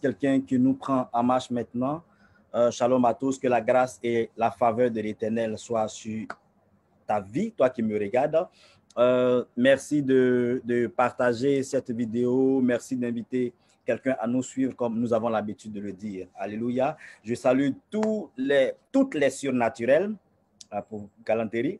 quelqu'un qui nous prend en marche maintenant. Euh, shalom à tous, que la grâce et la faveur de l'Éternel soient sur ta vie, toi qui me regardes. Euh, merci de, partager cette vidéo. Merci d'inviter quelqu'un à nous suivre comme nous avons l'habitude de le dire. Alléluia. Je salue tous les, toutes les surnaturelles euh, pour galanterie,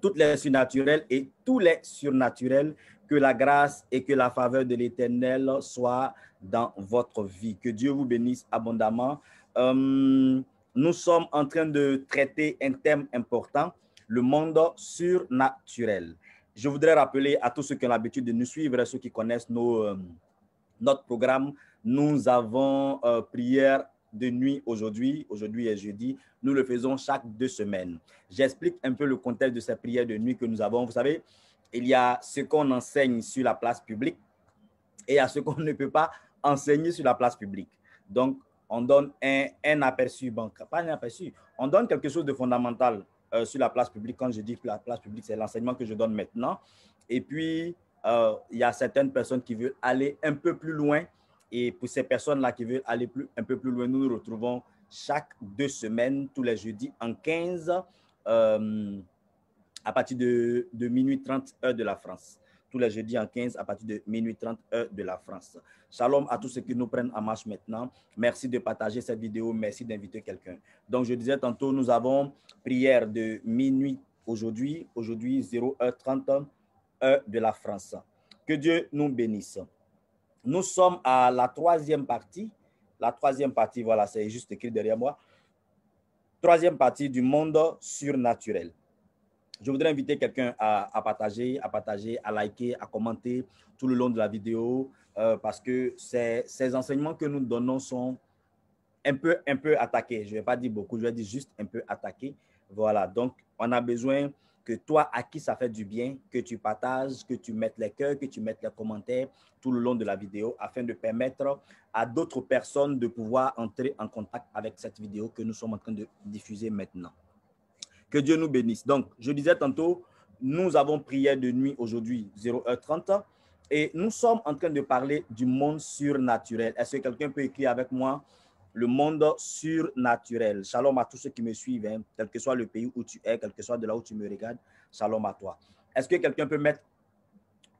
toutes les surnaturelles et tous les surnaturels. Que la grâce et que la faveur de l'Éternel soient dans votre vie. Que Dieu vous bénisse abondamment. Euh, nous sommes en train de traiter un thème important, le monde surnaturel. Je voudrais rappeler à tous ceux qui ont l'habitude de nous suivre, à ceux qui connaissent nos, euh, notre programme, nous avons euh, prière de nuit aujourd'hui. Aujourd'hui est jeudi. Nous le faisons chaque deux semaines. J'explique un peu le contexte de cette prière de nuit que nous avons. Vous savez, il y a ce qu'on enseigne sur la place publique et à ce qu'on ne peut pas enseigner sur la place publique. Donc, on donne un, un aperçu bancaire, pas un aperçu, on donne quelque chose de fondamental euh, sur la place publique. Quand je dis que la place publique, c'est l'enseignement que je donne maintenant. Et puis, euh, il y a certaines personnes qui veulent aller un peu plus loin. Et pour ces personnes-là qui veulent aller plus, un peu plus loin, nous nous retrouvons chaque deux semaines, tous les jeudis, en 15, euh, à partir de, de minuit 30 heures de la France tous les jeudis en 15 à partir de minuit 30 heures de la France. Shalom à tous ceux qui nous prennent en marche maintenant. Merci de partager cette vidéo. Merci d'inviter quelqu'un. Donc, je disais tantôt, nous avons prière de minuit aujourd'hui, aujourd'hui 0h30 heure de la France. Que Dieu nous bénisse. Nous sommes à la troisième partie. La troisième partie, voilà, c'est juste écrit derrière moi. Troisième partie du monde surnaturel. Je voudrais inviter quelqu'un à, partager, à partager, à liker, à commenter tout le long de la vidéo euh, parce que ces, ces, enseignements que nous donnons sont un peu, un peu attaqués. Je ne vais pas dire beaucoup, je vais dire juste un peu attaqués. Voilà, donc on a besoin que toi, à qui ça fait du bien, que tu partages, que tu mettes les cœurs, que tu mettes les commentaires tout le long de la vidéo afin de permettre à d'autres personnes de pouvoir entrer en contact avec cette vidéo que nous sommes en train de diffuser maintenant. Que Dieu nous bénisse. Donc, je disais tantôt, nous avons prié de nuit aujourd'hui, 0h30, et nous sommes en train de parler du monde surnaturel. Est-ce que quelqu'un peut écrire avec moi le monde surnaturel. Shalom à tous ceux qui me suivent, hein. quel que soit le pays où tu es, quel que soit de là où tu me regardes, shalom à toi. Est-ce que quelqu'un peut mettre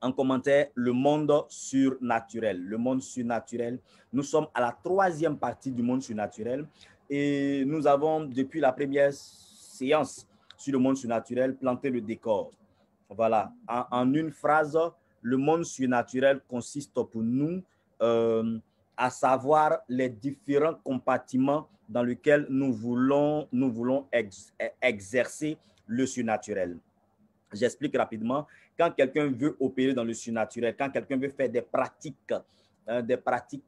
en commentaire le monde surnaturel? Le monde surnaturel. Nous sommes à la troisième partie du monde surnaturel et nous avons, depuis la première sur le monde surnaturel, planter le décor. Voilà, en, une phrase, le monde surnaturel consiste pour nous euh, à savoir les différents compartiments dans lesquels nous voulons, nous voulons exercer le surnaturel. J'explique rapidement. Quand quelqu'un veut opérer dans le surnaturel, quand quelqu'un veut faire des pratiques, hein, des pratiques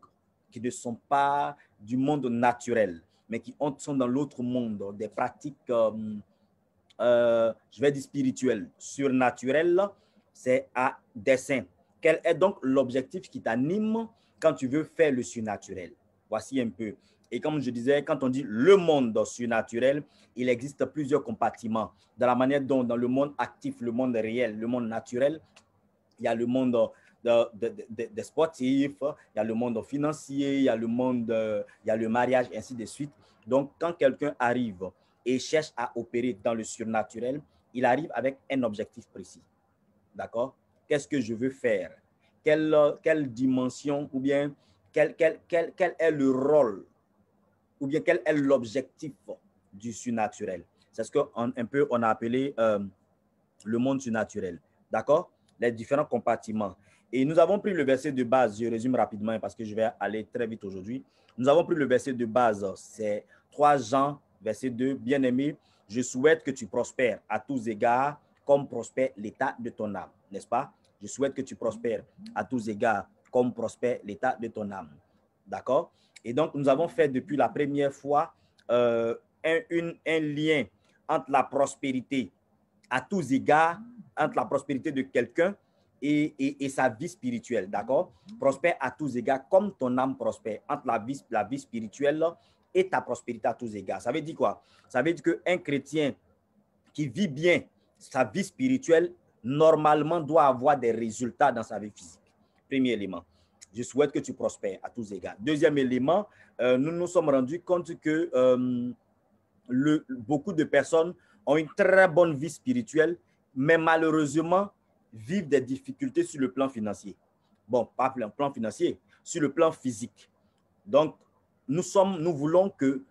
qui ne sont pas du monde naturel, mais qui sont dans l'autre monde, des pratiques, euh, euh, je vais dire spirituelles, surnaturelles, c'est à dessein. Quel est donc l'objectif qui t'anime quand tu veux faire le surnaturel Voici un peu. Et comme je disais, quand on dit le monde surnaturel, il existe plusieurs compartiments. Dans la manière dont dans le monde actif, le monde réel, le monde naturel, il y a le monde des sportifs, il y a le monde financier, il y a le monde, euh, il y a le mariage, ainsi de suite. Donc, quand quelqu'un arrive et cherche à opérer dans le surnaturel, il arrive avec un objectif précis. D'accord Qu'est-ce que je veux faire quelle, quelle dimension ou bien quel, quel, quel, quel est le rôle ou bien quel est l'objectif du surnaturel C'est ce qu'on un peu on a appelé euh, le monde surnaturel. D'accord Les différents compartiments. Et nous avons pris le verset de base, je résume rapidement parce que je vais aller très vite aujourd'hui. Nous avons pris le verset de base, c'est 3 Jean, verset 2, Bien-aimé, je souhaite que tu prospères à tous égards, comme prospère l'état de ton âme, n'est-ce pas? Je souhaite que tu prospères à tous égards, comme prospère l'état de ton âme. D'accord? Et donc, nous avons fait depuis la première fois euh, un lien entre la prospérité à tous égards, entre la prospérité de quelqu'un et, sa vie spirituelle, d'accord Prospère à tous égards, comme ton âme prospère, entre la vie, la vie spirituelle et ta prospérité à tous égards. Ça veut dire quoi Ça veut dire un chrétien qui vit bien sa vie spirituelle, normalement, doit avoir des résultats dans sa vie physique. Premier élément je souhaite que tu prospères à tous égards. Deuxième élément, euh, nous nous sommes rendus compte que euh, le, beaucoup de personnes ont une très bonne vie spirituelle, mais malheureusement, vivent des difficultés sur le plan financier. Bon, pas le plan financier, sur le plan physique. Donc, nous, sommes, nous voulons que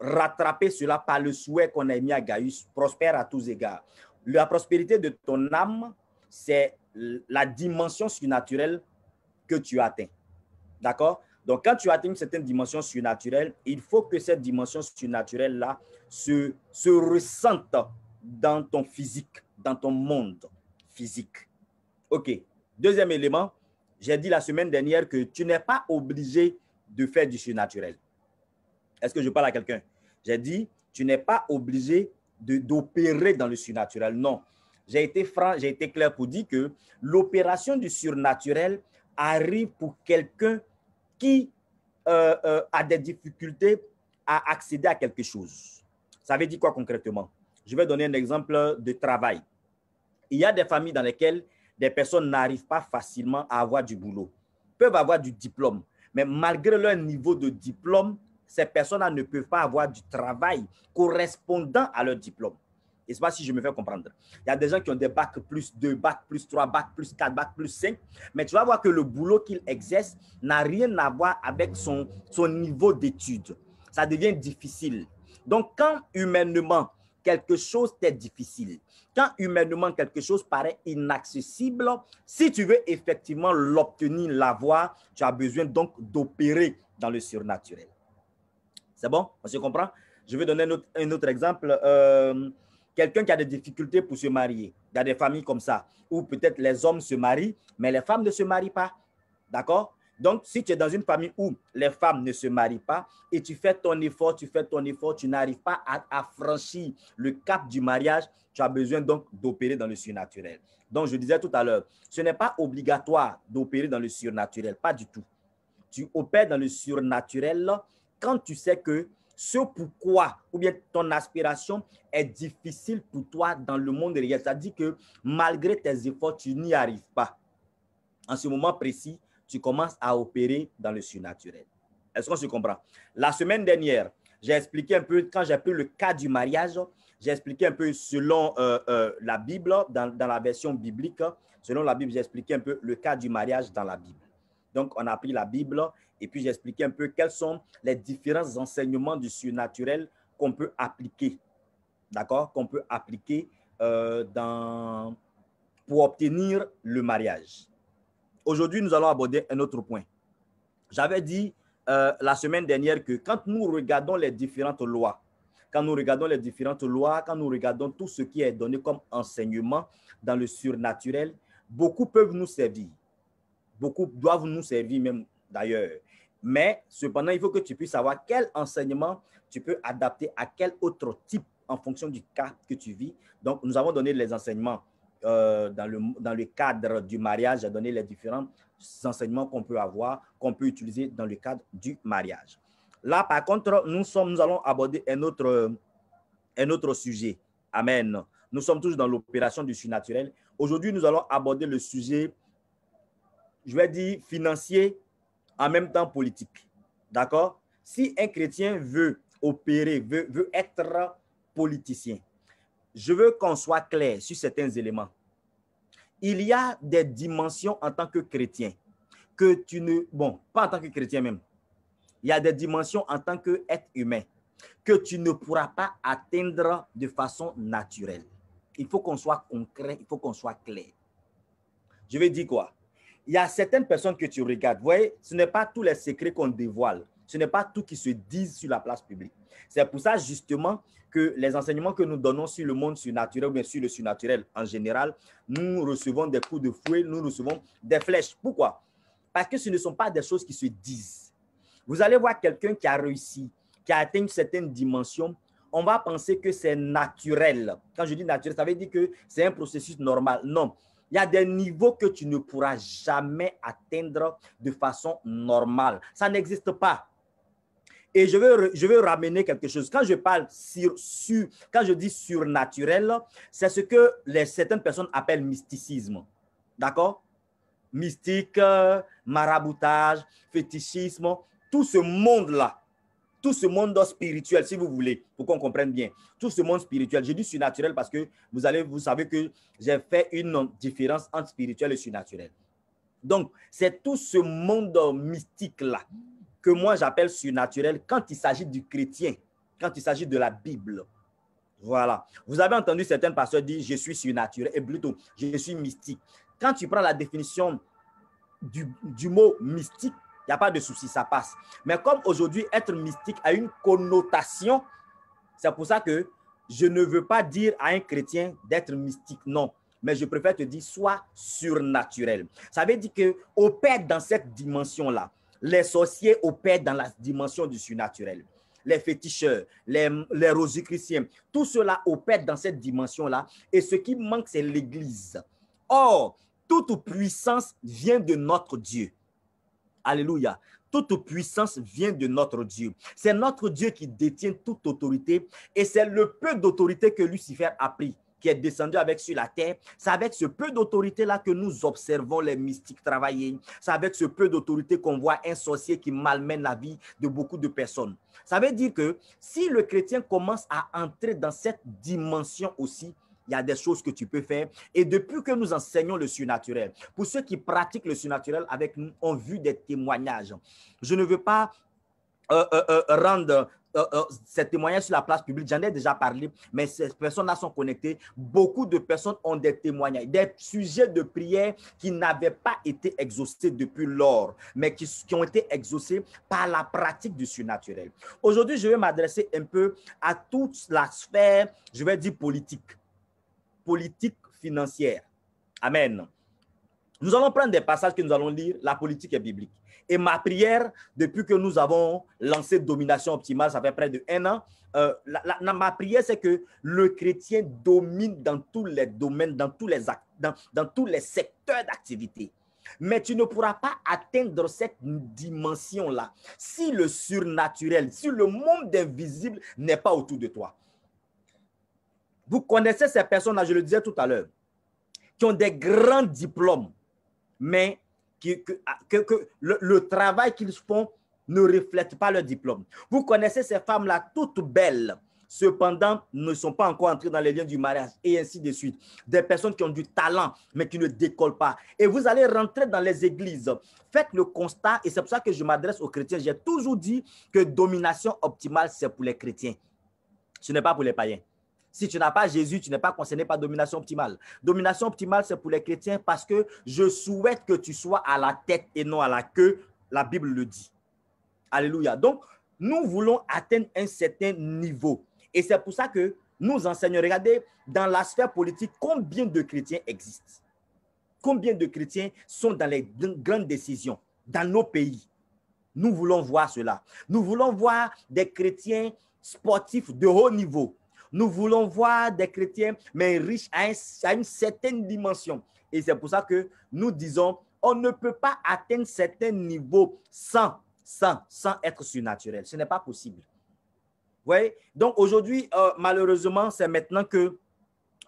rattraper cela par le souhait qu'on a émis à Gaïus prospère à tous égards. La prospérité de ton âme, c'est la dimension surnaturelle que tu atteins. D'accord Donc, quand tu atteins une certaine dimension surnaturelle, il faut que cette dimension surnaturelle-là se, se ressente dans ton physique, dans ton monde physique. OK. Deuxième élément, j'ai dit la semaine dernière que tu n'es pas obligé de faire du surnaturel. Est-ce que je parle à quelqu'un? J'ai dit, tu n'es pas obligé d'opérer dans le surnaturel. Non. J'ai été franc, j'ai été clair pour dire que l'opération du surnaturel arrive pour quelqu'un qui euh, euh, a des difficultés à accéder à quelque chose. Ça veut dire quoi concrètement? Je vais donner un exemple de travail il y a des familles dans lesquelles des personnes n'arrivent pas facilement à avoir du boulot, peuvent avoir du diplôme, mais malgré leur niveau de diplôme, ces personnes-là ne peuvent pas avoir du travail correspondant à leur diplôme. Et ce pas si je me fais comprendre. Il y a des gens qui ont des bacs plus 2, bacs plus 3, bacs plus 4, bacs plus 5, mais tu vas voir que le boulot qu'ils exercent n'a rien à voir avec son, son niveau d'études. Ça devient difficile. Donc, quand humainement, quelque chose t'est difficile, quand humainement quelque chose paraît inaccessible, si tu veux effectivement l'obtenir, l'avoir, tu as besoin donc d'opérer dans le surnaturel. C'est bon? On se comprend? Je vais donner un autre, exemple. Euh, quelqu'un qui a des difficultés pour se marier. Il y a des familles comme ça, où peut-être les hommes se marient, mais les femmes ne se marient pas. D'accord donc, si tu es dans une famille où les femmes ne se marient pas et tu fais ton effort, tu fais ton effort, tu n'arrives pas à, franchir le cap du mariage, tu as besoin donc d'opérer dans le surnaturel. Donc, je disais tout à l'heure, ce n'est pas obligatoire d'opérer dans le surnaturel, pas du tout. Tu opères dans le surnaturel quand tu sais que ce pourquoi ou bien ton aspiration est difficile pour toi dans le monde réel. C'est-à-dire que malgré tes efforts, tu n'y arrives pas. En ce moment précis, tu commences à opérer dans le surnaturel. Est-ce qu'on se comprend? La semaine dernière, j'ai expliqué un peu, quand j'ai pris le cas du mariage, j'ai expliqué un peu selon euh, euh, la Bible, dans, la version biblique, selon la Bible, j'ai expliqué un peu le cas du mariage dans la Bible. Donc, on a pris la Bible et puis j'ai expliqué un peu quels sont les différents enseignements du surnaturel qu'on peut appliquer, d'accord, qu'on peut appliquer euh, dans, pour obtenir le mariage. Aujourd'hui, nous allons aborder un autre point. J'avais dit euh, la semaine dernière que quand nous regardons les différentes lois, quand nous regardons les différentes lois, quand nous regardons tout ce qui est donné comme enseignement dans le surnaturel, beaucoup peuvent nous servir. Beaucoup doivent nous servir même d'ailleurs. Mais cependant, il faut que tu puisses savoir quel enseignement tu peux adapter à quel autre type en fonction du cas que tu vis. Donc, nous avons donné les enseignements euh, dans, le, dans le cadre du mariage, à donné les différents enseignements qu'on peut avoir, qu'on peut utiliser dans le cadre du mariage. Là, par contre, nous, sommes, nous allons aborder un autre, un autre sujet. Amen. Nous sommes tous dans l'opération du surnaturel. Aujourd'hui, nous allons aborder le sujet, je vais dire, financier, en même temps politique. D'accord Si un chrétien veut opérer, veut, veut être politicien, je veux qu'on soit clair sur certains éléments. Il y a des dimensions en tant que chrétien que tu ne... Bon, pas en tant que chrétien même. Il y a des dimensions en tant qu'être humain que tu ne pourras pas atteindre de façon naturelle. Il faut qu'on soit concret, il faut qu'on soit clair. Je vais dire quoi? Il y a certaines personnes que tu regardes. Vous voyez, ce n'est pas tous les secrets qu'on dévoile. Ce n'est pas tout qui se dit sur la place publique. C'est pour ça justement que les enseignements que nous donnons sur le monde surnaturel ou bien sur le surnaturel en général, nous recevons des coups de fouet, nous recevons des flèches. Pourquoi Parce que ce ne sont pas des choses qui se disent. Vous allez voir quelqu'un qui a réussi, qui a atteint une certaine dimension, on va penser que c'est naturel. Quand je dis naturel, ça veut dire que c'est un processus normal. Non, il y a des niveaux que tu ne pourras jamais atteindre de façon normale. Ça n'existe pas. Et je veux, je veux ramener quelque chose. Quand je parle sur, sur quand je dis surnaturel, c'est ce que certaines personnes appellent mysticisme. D'accord Mystique, euh, maraboutage, fétichisme, tout ce monde-là, tout ce monde spirituel, si vous voulez, pour qu'on comprenne bien, tout ce monde spirituel. J'ai dit surnaturel parce que vous, allez, vous savez que j'ai fait une différence entre spirituel et surnaturel. Donc, c'est tout ce monde mystique-là que moi j'appelle surnaturel quand il s'agit du chrétien, quand il s'agit de la Bible. Voilà. Vous avez entendu certains pasteurs dire je suis surnaturel et plutôt je suis mystique. Quand tu prends la définition du, du mot mystique, il n'y a pas de souci, ça passe. Mais comme aujourd'hui, être mystique a une connotation, c'est pour ça que je ne veux pas dire à un chrétien d'être mystique, non. Mais je préfère te dire, sois surnaturel. Ça veut dire qu'on perd dans cette dimension-là les sorciers opèrent dans la dimension du surnaturel. Les féticheurs, les, les tout cela opère dans cette dimension-là. Et ce qui manque, c'est l'Église. Or, toute puissance vient de notre Dieu. Alléluia. Toute puissance vient de notre Dieu. C'est notre Dieu qui détient toute autorité et c'est le peu d'autorité que Lucifer a pris qui est descendu avec sur la terre, c'est avec ce peu d'autorité-là que nous observons les mystiques travailler. C'est avec ce peu d'autorité qu'on voit un sorcier qui malmène la vie de beaucoup de personnes. Ça veut dire que si le chrétien commence à entrer dans cette dimension aussi, il y a des choses que tu peux faire. Et depuis que nous enseignons le surnaturel, pour ceux qui pratiquent le surnaturel avec nous, ont vu des témoignages. Je ne veux pas euh, euh, euh, rendre euh, euh, ces témoignages sur la place publique, j'en ai déjà parlé, mais ces personnes-là sont connectées. Beaucoup de personnes ont des témoignages, des sujets de prière qui n'avaient pas été exaucés depuis lors, mais qui, ont été exaucés par la pratique du surnaturel. Aujourd'hui, je vais m'adresser un peu à toute la sphère, je vais dire politique, politique financière. Amen. Nous allons prendre des passages que nous allons lire. La politique est biblique. Et ma prière, depuis que nous avons lancé Domination Optimale, ça fait près de un an, euh, ma prière, c'est que le chrétien domine dans tous les domaines, dans tous les, dans, dans tous les secteurs d'activité. Mais tu ne pourras pas atteindre cette dimension-là si le surnaturel, si le monde invisible n'est pas autour de toi. Vous connaissez ces personnes-là, je le disais tout à l'heure, qui ont des grands diplômes, mais ah, que, le, le travail qu'ils font ne reflète pas leur diplôme. Vous connaissez ces femmes-là, toutes belles, cependant ne sont pas encore entrées dans les liens du mariage et ainsi de suite. Des personnes qui ont du talent mais qui ne décollent pas. Et vous allez rentrer dans les églises. Faites le constat et c'est pour ça que je m'adresse aux chrétiens. J'ai toujours dit que domination optimale, c'est pour les chrétiens. Ce n'est pas pour les païens. Si tu n'as pas Jésus, tu n'es pas concerné par domination optimale. Domination optimale, c'est pour les chrétiens parce que je souhaite que tu sois à la tête et non à la queue. La Bible le dit. Alléluia. Donc, nous voulons atteindre un certain niveau. Et c'est pour ça que nous enseignons. Regardez, dans la sphère politique, combien de chrétiens existent Combien de chrétiens sont dans les grandes décisions, dans nos pays Nous voulons voir cela. Nous voulons voir des chrétiens sportifs de haut niveau nous voulons voir des chrétiens, mais riches à, une certaine dimension. Et c'est pour ça que nous disons, on ne peut pas atteindre certains niveaux sans, sans, être surnaturel. Ce n'est pas possible. Vous voyez? Donc aujourd'hui, euh, malheureusement, c'est maintenant que,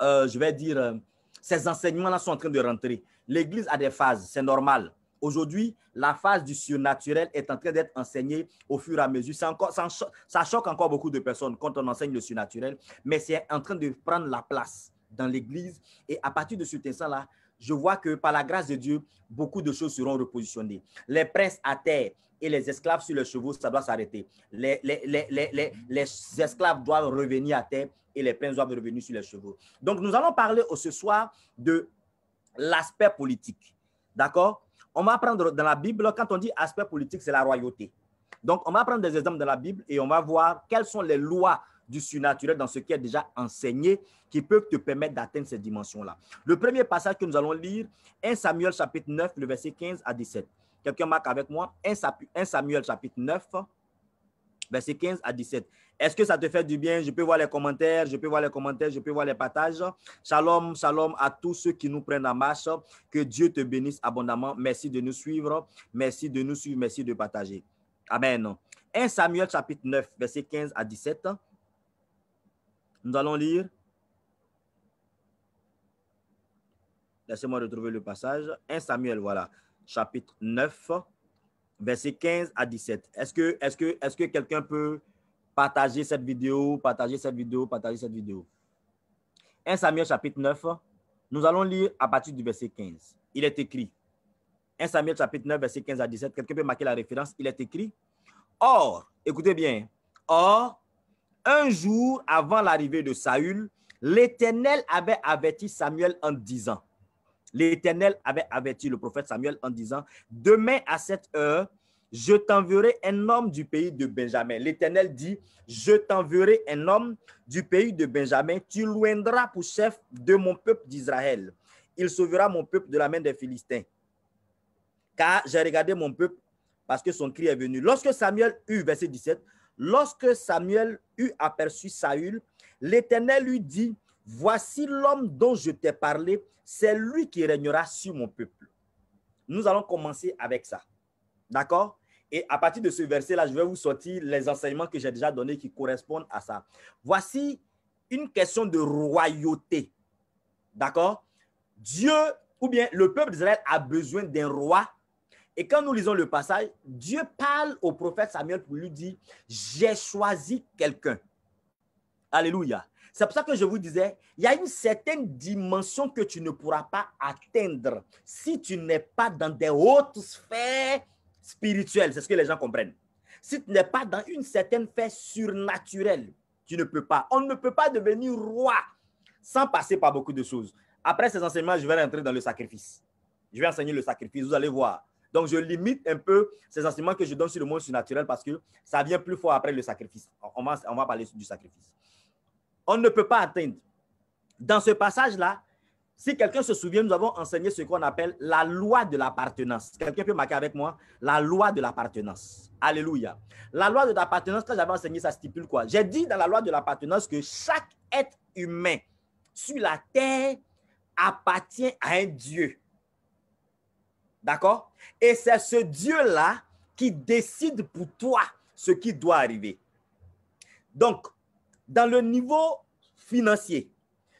euh, je vais dire, euh, ces enseignements-là sont en train de rentrer. L'Église a des phases, c'est normal. Aujourd'hui, la phase du surnaturel est en train d'être enseignée au fur et à mesure. Encore, ça, choque encore beaucoup de personnes quand on enseigne le surnaturel, mais c'est en train de prendre la place dans l'Église. Et à partir de ce temps là je vois que par la grâce de Dieu, beaucoup de choses seront repositionnées. Les princes à terre et les esclaves sur les chevaux, ça doit s'arrêter. Les, les, les, esclaves doivent revenir à terre et les princes doivent revenir sur les chevaux. Donc, nous allons parler ce soir de l'aspect politique. D'accord on va prendre dans la Bible, quand on dit aspect politique, c'est la royauté. Donc, on va prendre des exemples de la Bible et on va voir quelles sont les lois du surnaturel dans ce qui est déjà enseigné qui peuvent te permettre d'atteindre ces dimensions-là. Le premier passage que nous allons lire, 1 Samuel chapitre 9, le verset 15 à 17. Quelqu'un marque avec moi 1 Samuel chapitre 9, verset 15 à 17. Est-ce que ça te fait du bien? Je peux voir les commentaires, je peux voir les commentaires, je peux voir les partages. Shalom, shalom à tous ceux qui nous prennent en marche. Que Dieu te bénisse abondamment. Merci de nous suivre. Merci de nous suivre. Merci de partager. Amen. 1 Samuel chapitre 9, verset 15 à 17. Nous allons lire. Laissez-moi retrouver le passage. 1 Samuel, voilà, chapitre 9, verset 15 à 17. Est-ce que, est que, est que quelqu'un peut Partagez cette vidéo, partagez cette vidéo, partagez cette vidéo. 1 Samuel chapitre 9, nous allons lire à partir du verset 15. Il est écrit. 1 Samuel chapitre 9, verset 15 à 17. Quelqu'un peut marquer la référence. Il est écrit. Or, écoutez bien. Or, un jour avant l'arrivée de Saül, l'Éternel avait averti Samuel en disant. L'Éternel avait averti le prophète Samuel en disant, demain à cette heure, je t'enverrai un homme du pays de Benjamin. L'Éternel dit, je t'enverrai un homme du pays de Benjamin. Tu loindras pour chef de mon peuple d'Israël. Il sauvera mon peuple de la main des Philistins. Car j'ai regardé mon peuple parce que son cri est venu. Lorsque Samuel eut, verset 17, lorsque Samuel eut aperçu Saül, l'Éternel lui dit, voici l'homme dont je t'ai parlé, c'est lui qui régnera sur mon peuple. Nous allons commencer avec ça. D'accord et à partir de ce verset-là, je vais vous sortir les enseignements que j'ai déjà donnés qui correspondent à ça. Voici une question de royauté. D'accord Dieu, ou bien le peuple d'Israël a besoin d'un roi. Et quand nous lisons le passage, Dieu parle au prophète Samuel pour lui dire, j'ai choisi quelqu'un. Alléluia. C'est pour ça que je vous disais, il y a une certaine dimension que tu ne pourras pas atteindre si tu n'es pas dans des hautes sphères spirituel, c'est ce que les gens comprennent. Si tu n'es pas dans une certaine fête surnaturelle, tu ne peux pas. On ne peut pas devenir roi sans passer par beaucoup de choses. Après ces enseignements, je vais rentrer dans le sacrifice. Je vais enseigner le sacrifice, vous allez voir. Donc, je limite un peu ces enseignements que je donne sur le monde surnaturel parce que ça vient plus fort après le sacrifice. On on va parler du sacrifice. On ne peut pas atteindre. Dans ce passage-là, si quelqu'un se souvient, nous avons enseigné ce qu'on appelle la loi de l'appartenance. Quelqu'un peut marquer avec moi la loi de l'appartenance. Alléluia. La loi de l'appartenance, quand j'avais enseigné, ça stipule quoi J'ai dit dans la loi de l'appartenance que chaque être humain sur la terre appartient à un Dieu. D'accord Et c'est ce Dieu-là qui décide pour toi ce qui doit arriver. Donc, dans le niveau financier,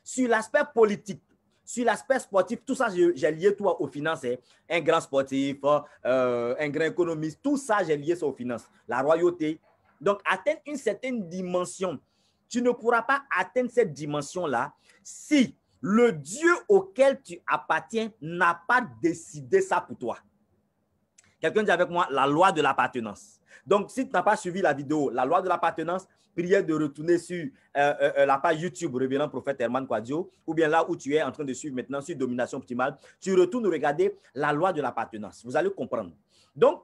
sur l'aspect politique, sur l'aspect sportif, tout ça, j'ai lié toi aux finances. Hein. Un grand sportif, hein, euh, un grand économiste, tout ça, j'ai lié ça aux finances. La royauté. Donc, atteindre une certaine dimension. Tu ne pourras pas atteindre cette dimension-là si le Dieu auquel tu appartiens n'a pas décidé ça pour toi. Quelqu'un dit avec moi la loi de l'appartenance. Donc, si tu n'as pas suivi la vidéo, la loi de l'appartenance, prière de retourner sur euh, euh, euh, la page YouTube Révérend Prophète Herman Quadio, ou bien là où tu es en train de suivre maintenant sur Domination Optimale, tu retournes regarder la loi de l'appartenance. Vous allez comprendre. Donc,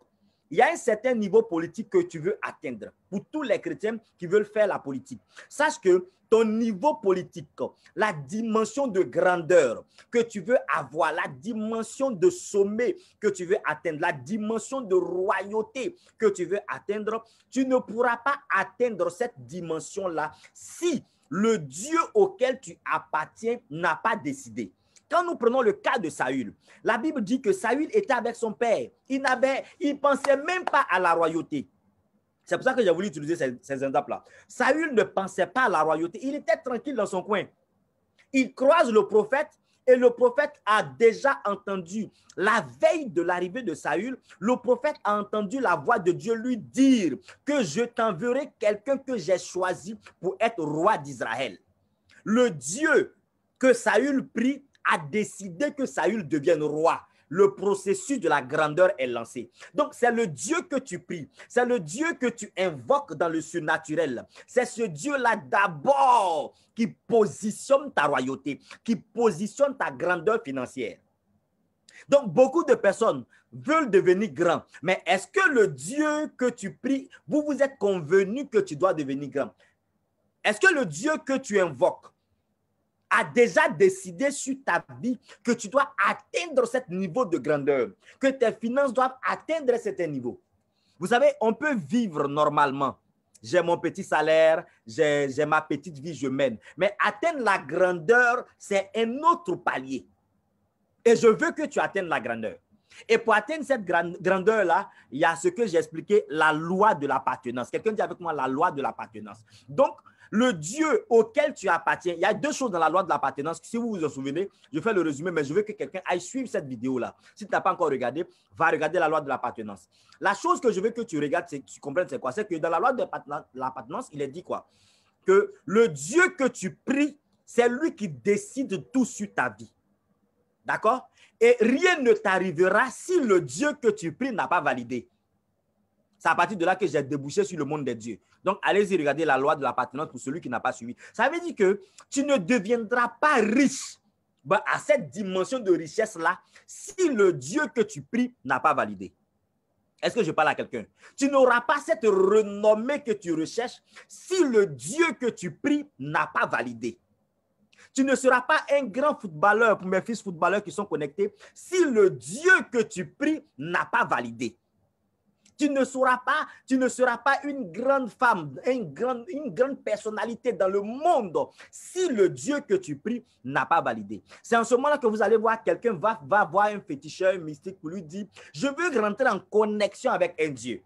il y a un certain niveau politique que tu veux atteindre pour tous les chrétiens qui veulent faire la politique. Sache que ton niveau politique, la dimension de grandeur que tu veux avoir, la dimension de sommet que tu veux atteindre, la dimension de royauté que tu veux atteindre, tu ne pourras pas atteindre cette dimension-là si le Dieu auquel tu appartiens n'a pas décidé. Quand nous prenons le cas de Saül, la Bible dit que Saül était avec son père. Il n'avait, il pensait même pas à la royauté. C'est pour ça que j'ai voulu utiliser ces, ces là Saül ne pensait pas à la royauté. Il était tranquille dans son coin. Il croise le prophète et le prophète a déjà entendu. La veille de l'arrivée de Saül, le prophète a entendu la voix de Dieu lui dire que je t'enverrai quelqu'un que j'ai choisi pour être roi d'Israël. Le Dieu que Saül prie a décidé que Saül devienne roi le processus de la grandeur est lancé. Donc, c'est le Dieu que tu pries, c'est le Dieu que tu invoques dans le surnaturel. C'est ce Dieu-là d'abord qui positionne ta royauté, qui positionne ta grandeur financière. Donc, beaucoup de personnes veulent devenir grands, mais est-ce que le Dieu que tu pries, vous vous êtes convenu que tu dois devenir grand? Est-ce que le Dieu que tu invoques, a déjà décidé sur ta vie que tu dois atteindre ce niveau de grandeur, que tes finances doivent atteindre cet niveau. Vous savez, on peut vivre normalement. J'ai mon petit salaire, j'ai ma petite vie, je mène. Mais atteindre la grandeur, c'est un autre palier. Et je veux que tu atteignes la grandeur. Et pour atteindre cette grandeur-là, il y a ce que j'ai expliqué, la loi de l'appartenance. Quelqu'un dit avec moi la loi de l'appartenance. Donc, le Dieu auquel tu appartiens, il y a deux choses dans la loi de l'appartenance. Si vous vous en souvenez, je fais le résumé, mais je veux que quelqu'un aille suivre cette vidéo-là. Si tu n'as pas encore regardé, va regarder la loi de l'appartenance. La chose que je veux que tu regardes, que tu comprennes, c'est quoi C'est que dans la loi de l'appartenance, il est dit quoi Que le Dieu que tu pries, c'est lui qui décide tout sur ta vie. D'accord Et rien ne t'arrivera si le Dieu que tu pries n'a pas validé. C'est à partir de là que j'ai débouché sur le monde des dieux. Donc, allez-y regarder la loi de l'appartenance pour celui qui n'a pas suivi. Ça veut dire que tu ne deviendras pas riche bah, à cette dimension de richesse-là si le Dieu que tu pries n'a pas validé. Est-ce que je parle à quelqu'un? Tu n'auras pas cette renommée que tu recherches si le Dieu que tu pries n'a pas validé. Tu ne seras pas un grand footballeur pour mes fils footballeurs qui sont connectés si le Dieu que tu pries n'a pas validé. Tu ne seras pas, tu ne seras pas une grande femme, une grande, une grande personnalité dans le monde si le Dieu que tu pries n'a pas validé. C'est en ce moment-là que vous allez voir quelqu'un va, va voir un féticheur, un mystique pour lui dire, je veux rentrer en connexion avec un Dieu.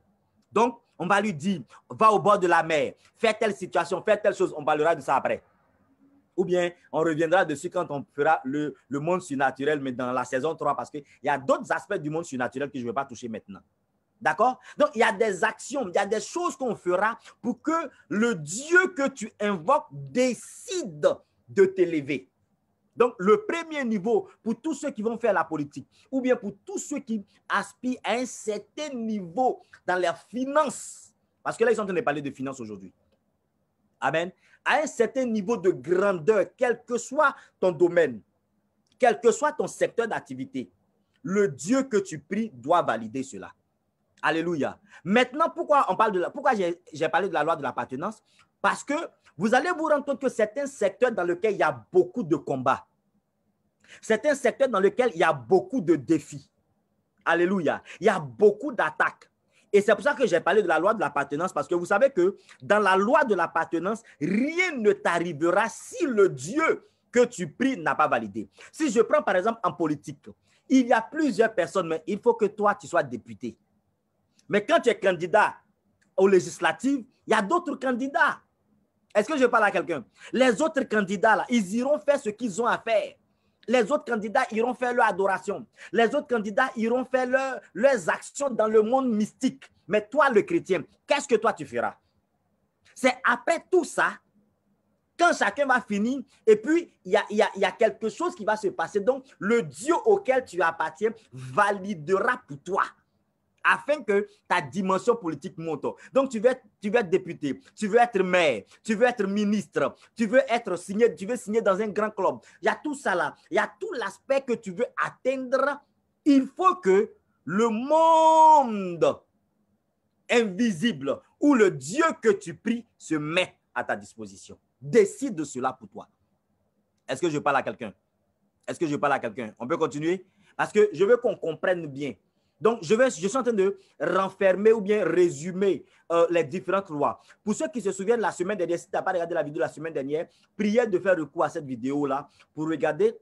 Donc, on va lui dire, va au bord de la mer, fais telle situation, fais telle chose, on parlera de ça après. Ou bien, on reviendra dessus quand on fera le, le monde surnaturel, mais dans la saison 3, parce qu'il y a d'autres aspects du monde surnaturel que je ne vais pas toucher maintenant. D'accord Donc, il y a des actions, il y a des choses qu'on fera pour que le Dieu que tu invoques décide de t'élever. Donc, le premier niveau pour tous ceux qui vont faire la politique, ou bien pour tous ceux qui aspirent à un certain niveau dans leurs finances, parce que là, ils sont en train de parler de finances aujourd'hui. Amen. À un certain niveau de grandeur, quel que soit ton domaine, quel que soit ton secteur d'activité, le Dieu que tu pries doit valider cela. Alléluia. Maintenant, pourquoi on parle de la, pourquoi j'ai parlé de la loi de l'appartenance Parce que vous allez vous rendre compte que c'est un secteur dans lequel il y a beaucoup de combats, C'est un secteur dans lequel il y a beaucoup de défis. Alléluia. Il y a beaucoup d'attaques. Et c'est pour ça que j'ai parlé de la loi de l'appartenance, parce que vous savez que dans la loi de l'appartenance, rien ne t'arrivera si le Dieu que tu pries n'a pas validé. Si je prends par exemple en politique, il y a plusieurs personnes, mais il faut que toi, tu sois député. Mais quand tu es candidat aux législatives, il y a d'autres candidats. Est-ce que je parle à quelqu'un? Les autres candidats, là, ils iront faire ce qu'ils ont à faire. Les autres candidats iront faire leur adoration. Les autres candidats iront faire leurs actions dans le monde mystique. Mais toi, le chrétien, qu'est-ce que toi tu feras? C'est après tout ça, quand chacun va finir, et puis il y a quelque chose qui va se passer. Donc, le Dieu auquel tu appartiens validera pour toi afin que ta dimension politique monte. Donc, tu veux être, tu veux être député, tu veux être maire, tu veux être ministre, tu veux être signé, tu veux signer dans un grand club. Il y a tout ça là. Il y a tout l'aspect que tu veux atteindre. Il faut que le monde invisible ou le Dieu que tu pries se mette à ta disposition. Décide cela pour toi. Est-ce que je parle à quelqu'un? Est-ce que je parle à quelqu'un? On peut continuer? Parce que je veux qu'on comprenne bien. Donc, je, suis en train de renfermer ou bien résumer euh, les différentes lois. Pour ceux qui se souviennent, la semaine dernière, si tu n'as pas regardé la vidéo la semaine dernière, priez de faire recours à cette vidéo-là pour regarder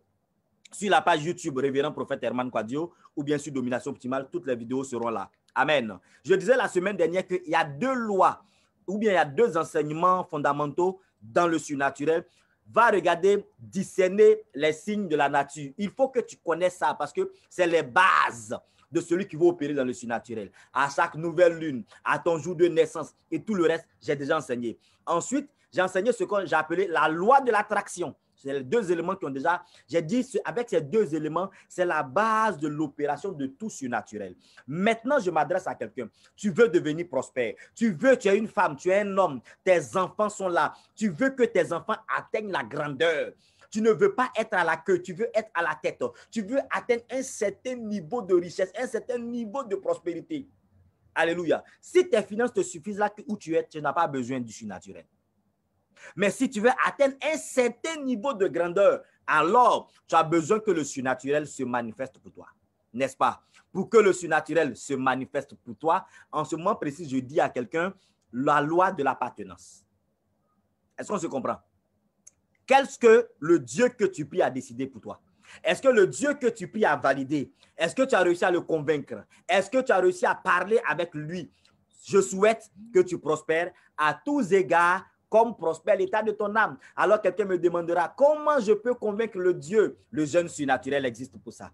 sur la page YouTube Révérend Prophète Herman Quadio ou bien sur Domination Optimale, toutes les vidéos seront là. Amen. Je disais la semaine dernière qu'il y a deux lois ou bien il y a deux enseignements fondamentaux dans le surnaturel. Va regarder, discerner les signes de la nature. Il faut que tu connaisses ça parce que c'est les bases de celui qui veut opérer dans le surnaturel. À chaque nouvelle lune, à ton jour de naissance et tout le reste, j'ai déjà enseigné. Ensuite, j'ai enseigné ce que j'ai appelé la loi de l'attraction. C'est les deux éléments qui ont déjà, j'ai dit, avec ces deux éléments, c'est la base de l'opération de tout surnaturel. Maintenant, je m'adresse à quelqu'un. Tu veux devenir prospère. Tu veux, tu es une femme, tu es un homme. Tes enfants sont là. Tu veux que tes enfants atteignent la grandeur. Tu ne veux pas être à la queue, tu veux être à la tête. Tu veux atteindre un certain niveau de richesse, un certain niveau de prospérité. Alléluia. Si tes finances te suffisent là où tu es, tu n'as pas besoin du surnaturel. Mais si tu veux atteindre un certain niveau de grandeur, alors tu as besoin que le surnaturel se manifeste pour toi. N'est-ce pas? Pour que le surnaturel se manifeste pour toi, en ce moment précis, je dis à quelqu'un la loi de l'appartenance. Est-ce qu'on se comprend? Qu'est-ce que le Dieu que tu pries a décidé pour toi? Est-ce que le Dieu que tu pries a validé? Est-ce que tu as réussi à le convaincre? Est-ce que tu as réussi à parler avec lui? Je souhaite que tu prospères à tous égards comme prospère l'état de ton âme. Alors quelqu'un me demandera comment je peux convaincre le Dieu. Le jeune surnaturel existe pour ça.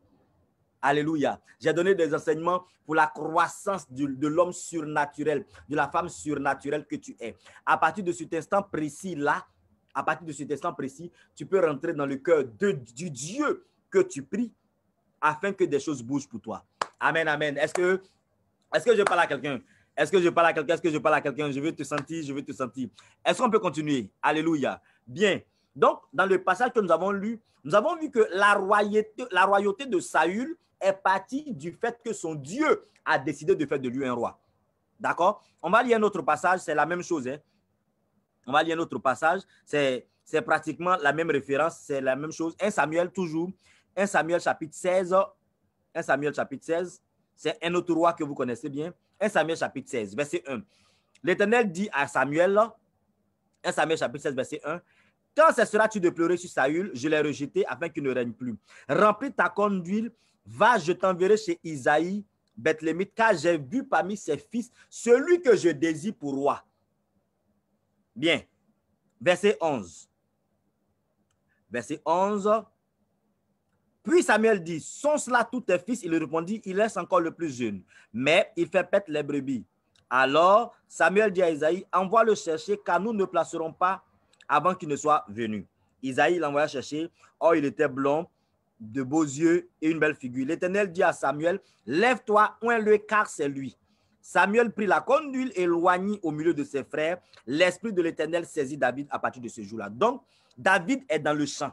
Alléluia. J'ai donné des enseignements pour la croissance de l'homme surnaturel, de la femme surnaturelle que tu es. À partir de cet instant précis-là, à partir de ce temps précis, tu peux rentrer dans le cœur de, du Dieu que tu pries afin que des choses bougent pour toi. Amen, amen. Est-ce que, est que je parle à quelqu'un? Est-ce que je parle à quelqu'un? Est-ce que je parle à quelqu'un? Je veux te sentir, je veux te sentir. Est-ce qu'on peut continuer? Alléluia. Bien. Donc, dans le passage que nous avons lu, nous avons vu que la royauté, la royauté de Saül est partie du fait que son Dieu a décidé de faire de lui un roi. D'accord On va lire un autre passage, c'est la même chose. Hein? on va lire un autre passage, c'est pratiquement la même référence, c'est la même chose. 1 Samuel toujours, 1 Samuel chapitre 16, 1 Samuel chapitre 16, c'est un autre roi que vous connaissez bien. 1 Samuel chapitre 16, verset 1. L'Éternel dit à Samuel, 1 Samuel chapitre 16, verset 1, Quand cesseras-tu de pleurer sur Saül Je l'ai rejeté afin qu'il ne règne plus. Remplis ta corne d'huile, va, je t'enverrai chez Isaïe, Bethlémite, car j'ai vu parmi ses fils celui que je désire pour roi. Bien. Verset 11. Verset 11. Puis Samuel dit, sont cela tous tes fils? Il lui répondit, il laisse encore le plus jeune, mais il fait pète les brebis. Alors Samuel dit à Isaïe, envoie le chercher, car nous ne placerons pas avant qu'il ne soit venu. Isaïe l'envoya chercher. Or, il était blond, de beaux yeux et une belle figure. L'Éternel dit à Samuel, lève-toi, oins-le, car c'est lui. Samuel prit la conduite et au milieu de ses frères. L'Esprit de l'Éternel saisit David à partir de ce jour-là. Donc, David est dans le champ.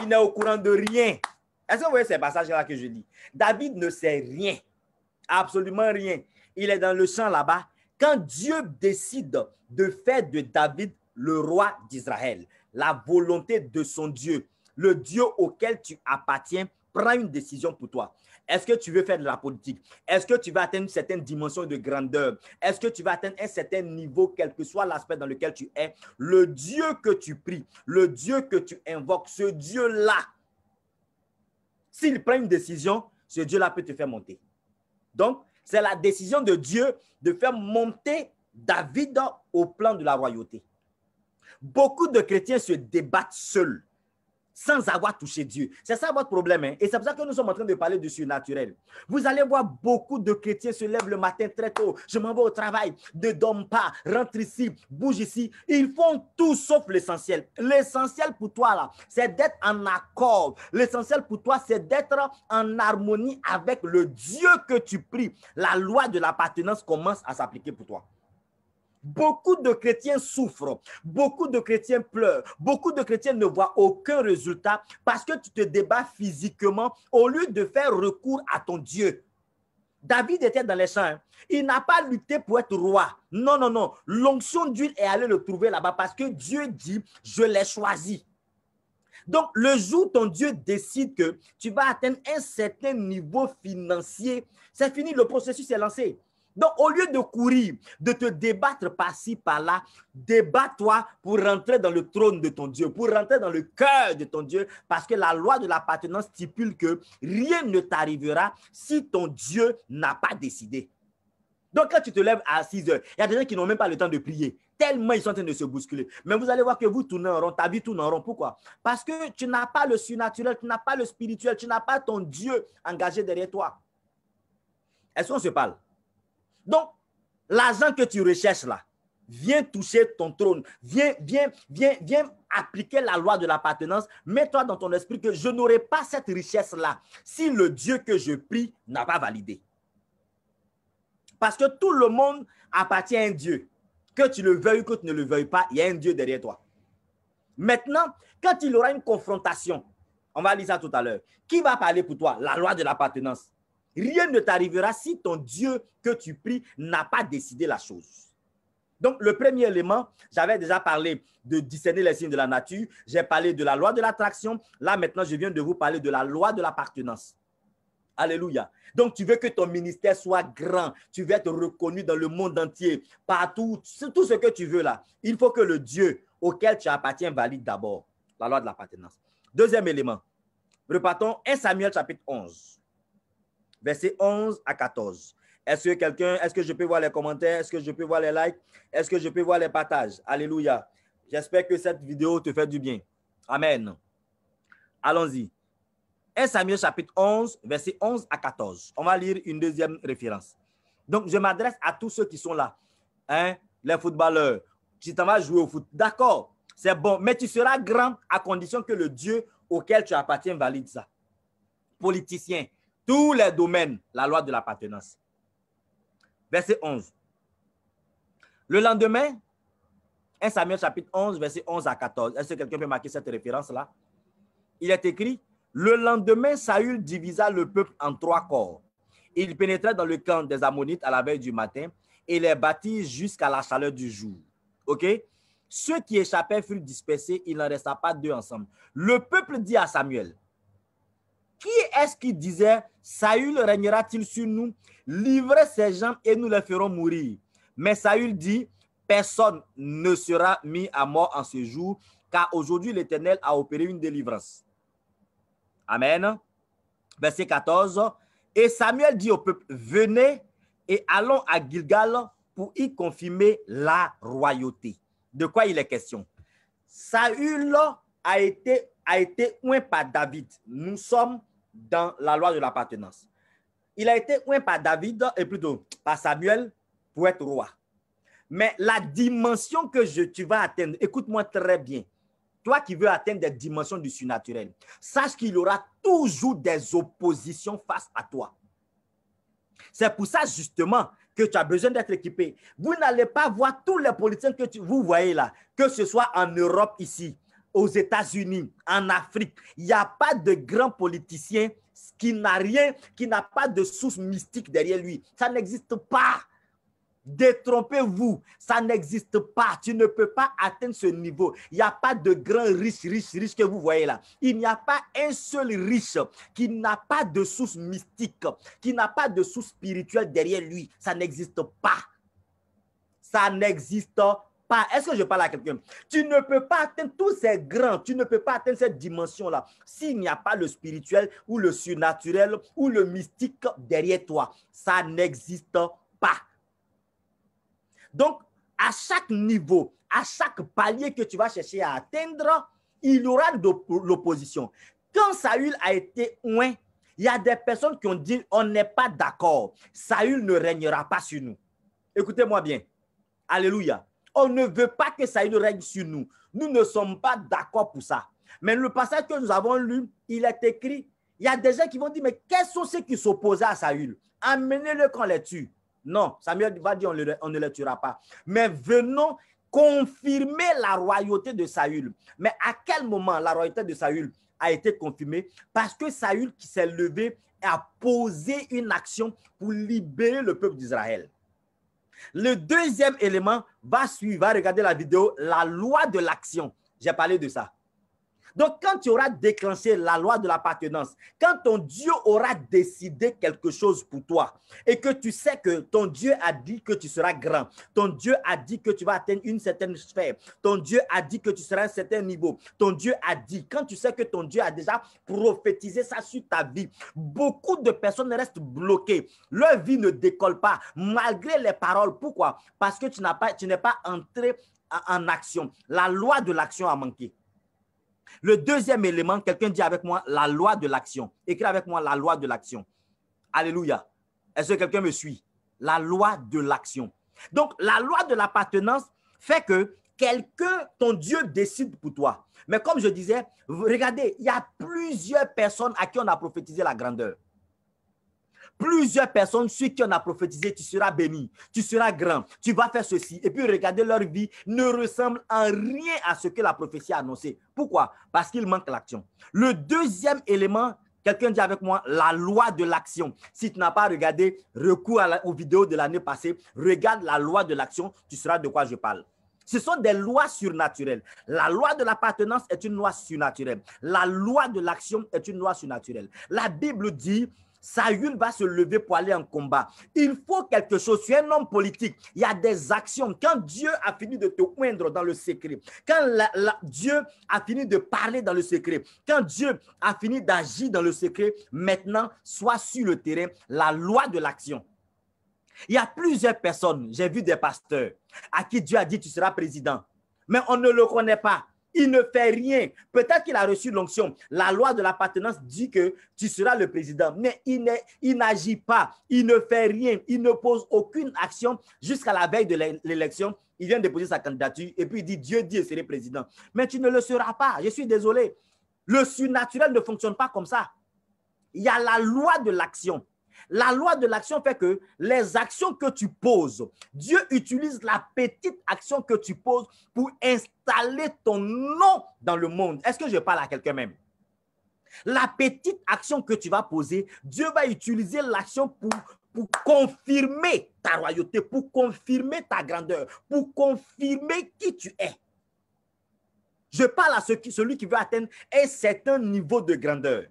Il n'est au courant de rien. Est-ce que vous voyez ces passages-là que je dis? David ne sait rien, absolument rien. Il est dans le champ là-bas. Quand Dieu décide de faire de David le roi d'Israël, la volonté de son Dieu, le Dieu auquel tu appartiens, prend une décision pour toi. Est-ce que tu veux faire de la politique? Est-ce que tu vas atteindre une certaine dimension de grandeur? Est-ce que tu vas atteindre un certain niveau, quel que soit l'aspect dans lequel tu es? Le Dieu que tu pries, le Dieu que tu invoques, ce Dieu-là, s'il prend une décision, ce Dieu-là peut te faire monter. Donc, c'est la décision de Dieu de faire monter David au plan de la royauté. Beaucoup de chrétiens se débattent seuls sans avoir touché Dieu. C'est ça votre problème. Hein. Et c'est pour ça que nous sommes en train de parler du surnaturel. Vous allez voir beaucoup de chrétiens se lèvent le matin très tôt. Je m'en vais au travail, ne dorme pas, rentre ici, bouge ici. Ils font tout sauf l'essentiel. L'essentiel pour toi, là, c'est d'être en accord. L'essentiel pour toi, c'est d'être en harmonie avec le Dieu que tu pries. La loi de l'appartenance commence à s'appliquer pour toi. Beaucoup de chrétiens souffrent, beaucoup de chrétiens pleurent, beaucoup de chrétiens ne voient aucun résultat parce que tu te débats physiquement au lieu de faire recours à ton Dieu. David était dans les champs. Hein. Il n'a pas lutté pour être roi. Non, non, non. L'onction d'huile est allée le trouver là-bas parce que Dieu dit, je l'ai choisi. Donc, le jour où ton Dieu décide que tu vas atteindre un certain niveau financier, c'est fini, le processus est lancé. Donc, au lieu de courir, de te débattre par-ci, par-là, débat-toi pour rentrer dans le trône de ton Dieu, pour rentrer dans le cœur de ton Dieu, parce que la loi de l'appartenance stipule que rien ne t'arrivera si ton Dieu n'a pas décidé. Donc, quand tu te lèves à 6 heures, il y a des gens qui n'ont même pas le temps de prier, tellement ils sont en train de se bousculer. Mais vous allez voir que vous tournez en rond, ta vie tourne en rond. Pourquoi Parce que tu n'as pas le surnaturel, tu n'as pas le spirituel, tu n'as pas ton Dieu engagé derrière toi. Est-ce qu'on se parle donc, l'argent que tu recherches là, viens toucher ton trône, viens, viens, appliquer la loi de l'appartenance, mets-toi dans ton esprit que je n'aurai pas cette richesse-là si le Dieu que je prie n'a pas validé. Parce que tout le monde appartient à un Dieu. Que tu le veuilles ou que tu ne le veuilles pas, il y a un Dieu derrière toi. Maintenant, quand il aura une confrontation, on va lire ça tout à l'heure, qui va parler pour toi La loi de l'appartenance. Rien ne t'arrivera si ton Dieu que tu pries n'a pas décidé la chose. Donc, le premier élément, j'avais déjà parlé de discerner les signes de la nature, j'ai parlé de la loi de l'attraction. Là, maintenant, je viens de vous parler de la loi de l'appartenance. Alléluia. Donc, tu veux que ton ministère soit grand, tu veux être reconnu dans le monde entier, partout, tout ce que tu veux là. Il faut que le Dieu auquel tu appartiens valide d'abord la loi de l'appartenance. Deuxième élément, repartons 1 Samuel chapitre 11 versets 11 à 14. Est-ce que quelqu'un, est-ce que je peux voir les commentaires? Est-ce que je peux voir les likes? Est-ce que je peux voir les partages? Alléluia. J'espère que cette vidéo te fait du bien. Amen. Allons-y. 1 Samuel chapitre 11, verset 11 à 14. On va lire une deuxième référence. Donc, je m'adresse à tous ceux qui sont là. Hein? Les footballeurs. Tu t'en vas jouer au foot. D'accord, c'est bon. Mais tu seras grand à condition que le Dieu auquel tu appartiens valide ça. Politicien, tous les domaines la loi de l'appartenance. Verset 11. Le lendemain, 1 Samuel chapitre 11, verset 11 à 14. Est-ce que quelqu'un peut marquer cette référence-là? Il est écrit, le lendemain, Saül divisa le peuple en trois corps. Il pénétra dans le camp des Ammonites à la veille du matin et les bâtit jusqu'à la chaleur du jour. OK? Ceux qui échappaient furent dispersés, il n'en resta pas deux ensemble. Le peuple dit à Samuel, qui est-ce qui disait Saül régnera-t-il sur nous Livrez ces gens et nous les ferons mourir. Mais Saül dit Personne ne sera mis à mort en ce jour, car aujourd'hui l'Éternel a opéré une délivrance. Amen. Verset 14. Et Samuel dit au peuple Venez et allons à Gilgal pour y confirmer la royauté. De quoi il est question Saül a été, a été par David. Nous sommes dans la loi de l'appartenance. Il a été oint par David, et plutôt par Samuel, pour être roi. Mais la dimension que tu vas atteindre, écoute-moi très bien. Toi qui veux atteindre des dimensions du surnaturel, sache qu'il y aura toujours des oppositions face à toi. C'est pour ça justement que tu as besoin d'être équipé. Vous n'allez pas voir tous les politiciens que vous voyez là, que ce soit en Europe ici, aux États-Unis, en Afrique, il n'y a pas de grand politicien qui n'a rien, qui n'a pas de source mystique derrière lui. Ça n'existe pas. Détrompez-vous, ça n'existe pas. Tu ne peux pas atteindre ce niveau. Il n'y a pas de grand riche, riche, riche que vous voyez là. Il n'y a pas un seul riche qui n'a pas de source mystique, qui n'a pas de source spirituelle derrière lui. Ça n'existe pas. Ça n'existe pas est-ce que je parle à quelqu'un Tu ne peux pas atteindre tous ces grands, tu ne peux pas atteindre cette dimension-là s'il n'y a pas le spirituel ou le surnaturel ou le mystique derrière toi. Ça n'existe pas. Donc, à chaque niveau, à chaque palier que tu vas chercher à atteindre, il y aura de l'opposition. Quand Saül a été oint, il y a des personnes qui ont dit on n'est pas d'accord. Saül ne régnera pas sur nous. Écoutez-moi bien. Alléluia. On ne veut pas que ça ait règne sur nous. Nous ne sommes pas d'accord pour ça. Mais le passage que nous avons lu, il est écrit. Il y a des gens qui vont dire, mais quels sont ceux qui s'opposaient à Saül Amenez-le quand les tue. Non, Samuel va dire, on, on ne les tuera pas. Mais venons confirmer la royauté de Saül. Mais à quel moment la royauté de Saül a été confirmée Parce que Saül qui s'est levé a posé une action pour libérer le peuple d'Israël. Le deuxième élément va suivre, va regarder la vidéo, la loi de l'action. J'ai parlé de ça. Donc, quand tu auras déclenché la loi de l'appartenance, quand ton Dieu aura décidé quelque chose pour toi et que tu sais que ton Dieu a dit que tu seras grand, ton Dieu a dit que tu vas atteindre une certaine sphère, ton Dieu a dit que tu seras à un certain niveau, ton Dieu a dit, quand tu sais que ton Dieu a déjà prophétisé ça sur ta vie, beaucoup de personnes restent bloquées. Leur vie ne décolle pas malgré les paroles. Pourquoi? Parce que tu n'es pas, pas entré en action. La loi de l'action a manqué. Le deuxième élément, quelqu'un dit avec moi la loi de l'action. Écris avec moi la loi de l'action. Alléluia. Est-ce que quelqu'un me suit? La loi de l'action. Donc, la loi de l'appartenance fait que quelqu'un, ton Dieu décide pour toi. Mais comme je disais, regardez, il y a plusieurs personnes à qui on a prophétisé la grandeur. Plusieurs personnes ceux qui en a prophétisé, tu seras béni, tu seras grand, tu vas faire ceci. Et puis regardez leur vie, ne ressemble en rien à ce que la prophétie a annoncé. Pourquoi Parce qu'il manque l'action. Le deuxième élément Quelqu'un dit avec moi, la loi de l'action. Si tu n'as pas regardé, recours à la, aux vidéos de l'année passée, regarde la loi de l'action, tu sauras de quoi je parle. Ce sont des lois surnaturelles. La loi de l'appartenance est une loi surnaturelle. La loi de l'action est une loi surnaturelle. La Bible dit, Saül va se lever pour aller en combat. Il faut quelque chose. Tu es un homme politique. Il y a des actions. Quand Dieu a fini de te oindre dans le secret, quand Dieu a fini de parler dans le secret, quand Dieu a fini d'agir dans le secret, maintenant, sois sur le terrain la loi de l'action. Il y a plusieurs personnes, j'ai vu des pasteurs, à qui Dieu a dit tu seras président, mais on ne le connaît pas il ne fait rien. Peut-être qu'il a reçu l'onction. La loi de l'appartenance dit que tu seras le président, mais il n'agit pas, il ne fait rien, il ne pose aucune action jusqu'à la veille de l'élection. Il vient déposer sa candidature et puis il dit Dieu dit, c'est le président. Mais tu ne le seras pas. Je suis désolé. Le surnaturel ne fonctionne pas comme ça. Il y a la loi de l'action. La loi de l'action fait que les actions que tu poses, Dieu utilise la petite action que tu poses pour installer ton nom dans le monde. Est-ce que je parle à quelqu'un même? La petite action que tu vas poser, Dieu va utiliser l'action pour, pour confirmer ta royauté, pour confirmer ta grandeur, pour confirmer qui tu es. Je parle à celui qui veut atteindre un certain niveau de grandeur.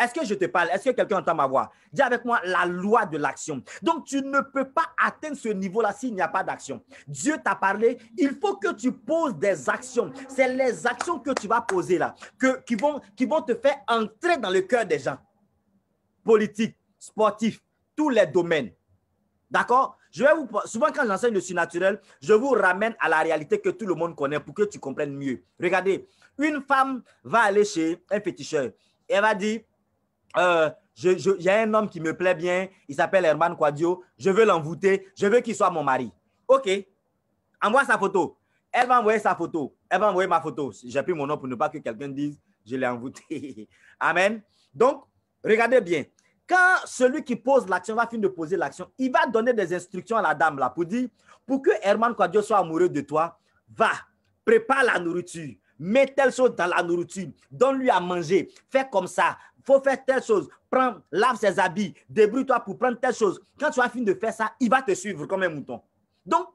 Est-ce que je te parle? Est-ce que quelqu'un entend ma voix? Dis avec moi la loi de l'action. Donc, tu ne peux pas atteindre ce niveau-là s'il n'y a pas d'action. Dieu t'a parlé. Il faut que tu poses des actions. C'est les actions que tu vas poser là que, qui, vont, qui vont te faire entrer dans le cœur des gens. Politique, sportif, tous les domaines. D'accord je vais vous, souvent quand j'enseigne le surnaturel, je vous ramène à la réalité que tout le monde connaît pour que tu comprennes mieux. Regardez, une femme va aller chez un féticheur. Elle va dire, euh, j'ai un homme qui me plaît bien, il s'appelle Herman Quadio, je veux l'envoûter, je veux qu'il soit mon mari. OK, envoie sa photo. Elle va envoyer sa photo. Elle va envoyer ma photo. J'ai pris mon nom pour ne pas que quelqu'un dise je l'ai envoûté. Amen. Donc, regardez bien. Quand celui qui pose l'action va finir de poser l'action, il va donner des instructions à la dame là pour dire pour que Herman Quadio soit amoureux de toi, va, prépare la nourriture, mets telle chose dans la nourriture, donne-lui à manger, fais comme ça, faut faire telle chose. Prends, lave ses habits, débrouille-toi pour prendre telle chose. Quand tu as fini de faire ça, il va te suivre comme un mouton. Donc,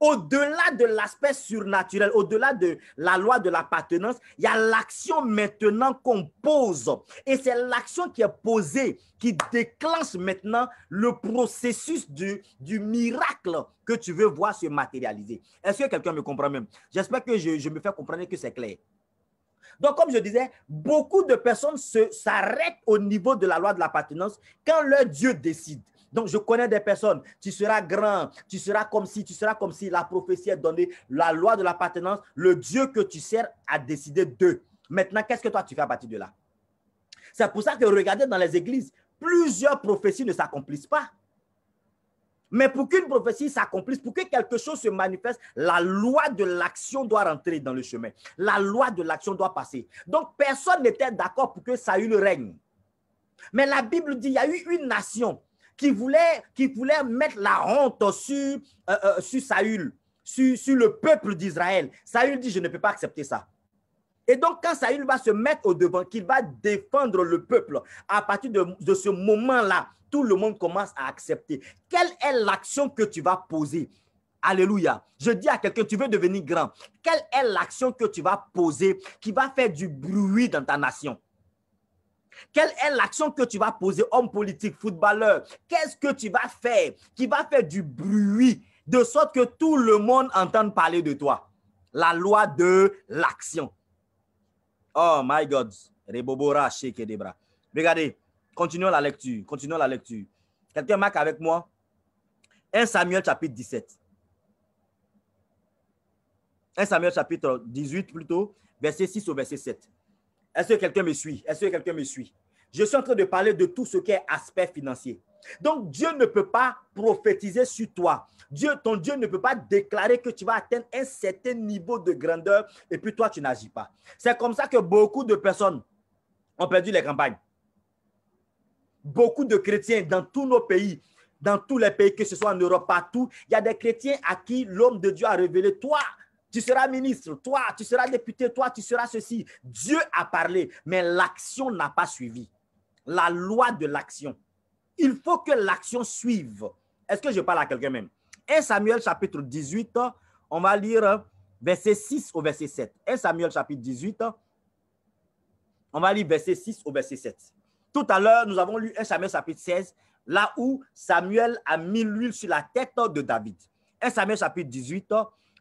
au-delà de l'aspect surnaturel, au-delà de la loi de l'appartenance, il y a l'action maintenant qu'on pose. Et c'est l'action qui est posée qui déclenche maintenant le processus du, miracle que tu veux voir se matérialiser. Est-ce que quelqu'un me comprend même? J'espère que je, je me fais comprendre que c'est clair. Donc, comme je disais, beaucoup de personnes s'arrêtent au niveau de la loi de l'appartenance quand leur Dieu décide. Donc, je connais des personnes, tu seras grand, tu seras comme si, tu seras comme si la prophétie est donnée, la loi de l'appartenance, le Dieu que tu sers a décidé d'eux. Maintenant, qu'est-ce que toi tu fais à partir de là? C'est pour ça que regardez dans les églises, plusieurs prophéties ne s'accomplissent pas. Mais pour qu'une prophétie s'accomplisse, pour que quelque chose se manifeste, la loi de l'action doit rentrer dans le chemin. La loi de l'action doit passer. Donc, personne n'était d'accord pour que Saül règne. Mais la Bible dit, il y a eu une nation qui voulait, voulait mettre la honte sur, euh, euh, sur Saül, sur, sur le peuple d'Israël. Saül dit, je ne peux pas accepter ça. Et donc, quand Saül va se mettre au devant, qu'il va défendre le peuple, à partir de, ce moment-là, tout le monde commence à accepter. Quelle est l'action que tu vas poser Alléluia. Je dis à quelqu'un, tu veux devenir grand. Quelle est l'action que tu vas poser qui va faire du bruit dans ta nation quelle est l'action que tu vas poser, homme politique, footballeur Qu'est-ce que tu vas faire qui va faire du bruit de sorte que tout le monde entende parler de toi La loi de l'action. Oh my God. Rebobora, shake des bras. Regardez, continuons la lecture. Continuons la lecture. Quelqu'un marque avec moi 1 Samuel chapitre 17. 1 Samuel chapitre 18 plutôt, verset 6 au verset 7. Est-ce que quelqu'un me suit? Est-ce que quelqu'un me suit? Je suis en train de parler de tout ce qui est aspect financier. Donc Dieu ne peut pas prophétiser sur toi. Dieu, ton Dieu ne peut pas déclarer que tu vas atteindre un certain niveau de grandeur et puis toi, tu n'agis pas. C'est comme ça que beaucoup de personnes ont perdu les campagnes. Beaucoup de chrétiens dans tous nos pays, dans tous les pays, que ce soit en Europe, partout, il y a des chrétiens à qui l'homme de Dieu a révélé, toi, tu seras ministre, toi, tu seras député, toi, tu seras ceci. Dieu a parlé, mais l'action n'a pas suivi. La loi de l'action. Il faut que l'action suive. Est-ce que je parle à quelqu'un même 1 Samuel chapitre 18, on va lire verset 6 au verset 7. 1 Samuel chapitre 18, on va lire verset 6 au verset 7. Tout à l'heure, nous avons lu 1 Samuel chapitre 16, là où Samuel a mis l'huile sur la tête de David. 1 Samuel chapitre 18,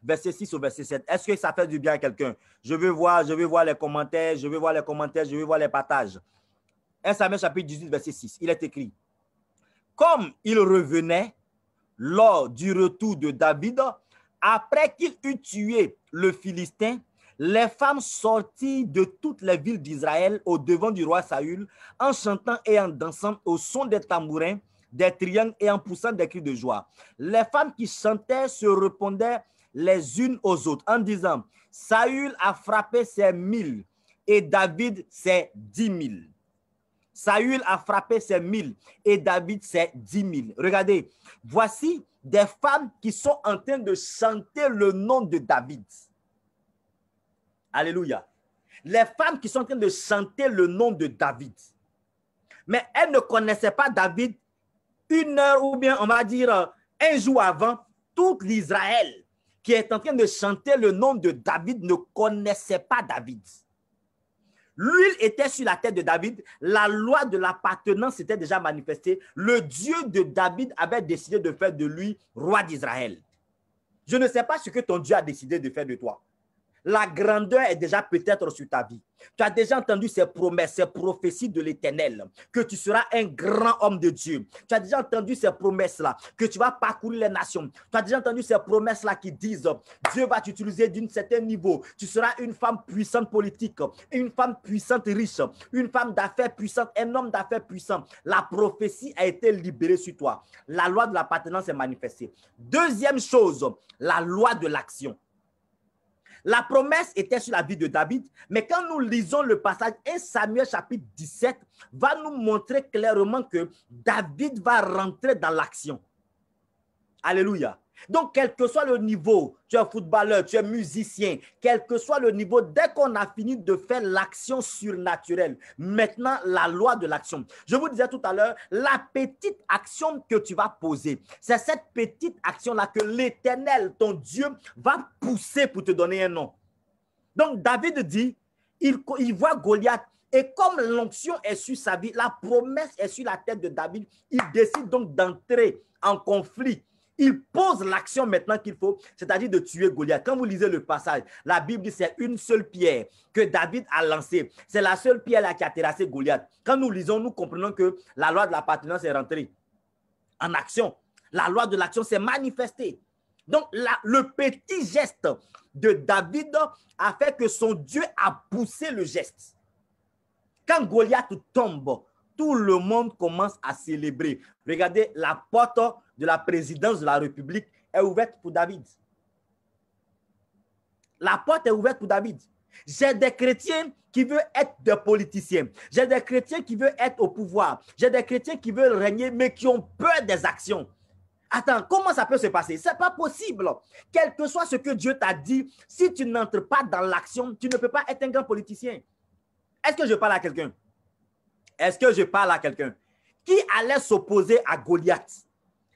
verset 6 au verset 7. Est-ce que ça fait du bien à quelqu'un? Je veux voir, je veux voir les commentaires, je veux voir les commentaires, je veux voir les partages. 1 Samuel chapitre 18, verset 6. Il est écrit comme il revenait lors du retour de David, après qu'il eut tué le Philistin, les femmes sortirent de toutes les villes d'Israël au devant du roi Saül en chantant et en dansant au son des tambourins, des triangles et en poussant des cris de joie. Les femmes qui chantaient se répondaient les unes aux autres en disant, Saül a frappé ses mille et David ses dix mille. Saül a frappé ses mille et David ses dix mille. Regardez, voici des femmes qui sont en train de chanter le nom de David. Alléluia. Les femmes qui sont en train de chanter le nom de David. Mais elles ne connaissaient pas David une heure ou bien, on va dire, un jour avant, toute l'Israël qui est en train de chanter le nom de David ne connaissait pas David. L'huile était sur la tête de David, la loi de l'appartenance était déjà manifestée. Le Dieu de David avait décidé de faire de lui roi d'Israël. Je ne sais pas ce que ton Dieu a décidé de faire de toi. La grandeur est déjà peut-être sur ta vie. Tu as déjà entendu ces promesses, ces prophéties de l'Éternel, que tu seras un grand homme de Dieu. Tu as déjà entendu ces promesses-là, que tu vas parcourir les nations. Tu as déjà entendu ces promesses-là qui disent, Dieu va t'utiliser d'un certain niveau. Tu seras une femme puissante politique, une femme puissante riche, une femme d'affaires puissante, un homme d'affaires puissant. La prophétie a été libérée sur toi. La loi de l'appartenance est manifestée. Deuxième chose, la loi de l'action. La promesse était sur la vie de David, mais quand nous lisons le passage 1 Samuel chapitre 17, va nous montrer clairement que David va rentrer dans l'action. Alléluia. Donc, quel que soit le niveau, tu es footballeur, tu es musicien, quel que soit le niveau, dès qu'on a fini de faire l'action surnaturelle, maintenant la loi de l'action. Je vous disais tout à l'heure, la petite action que tu vas poser, c'est cette petite action-là que l'Éternel, ton Dieu, va pousser pour te donner un nom. Donc, David dit, il, voit Goliath. Et comme l'onction est sur sa vie, la promesse est sur la tête de David, il décide donc d'entrer en conflit il pose l'action maintenant qu'il faut, c'est-à-dire de tuer Goliath. Quand vous lisez le passage, la Bible dit c'est une seule pierre que David a lancée. C'est la seule pierre qui a terrassé Goliath. Quand nous lisons, nous comprenons que la loi de l'appartenance est rentrée en action. La loi de l'action s'est manifestée. Donc, le petit geste de David a fait que son Dieu a poussé le geste. Quand Goliath tombe, tout le monde commence à célébrer. Regardez, la porte de la présidence de la République est ouverte pour David. La porte est ouverte pour David. J'ai des chrétiens qui veulent être des politiciens. J'ai des chrétiens qui veulent être au pouvoir. J'ai des chrétiens qui veulent régner, mais qui ont peur des actions. Attends, comment ça peut se passer? C'est pas possible. Quel que soit ce que Dieu t'a dit, si tu n'entres pas dans l'action, tu ne peux pas être un grand politicien. Est-ce que je parle à quelqu'un? Est-ce que je parle à quelqu'un qui allait s'opposer à Goliath?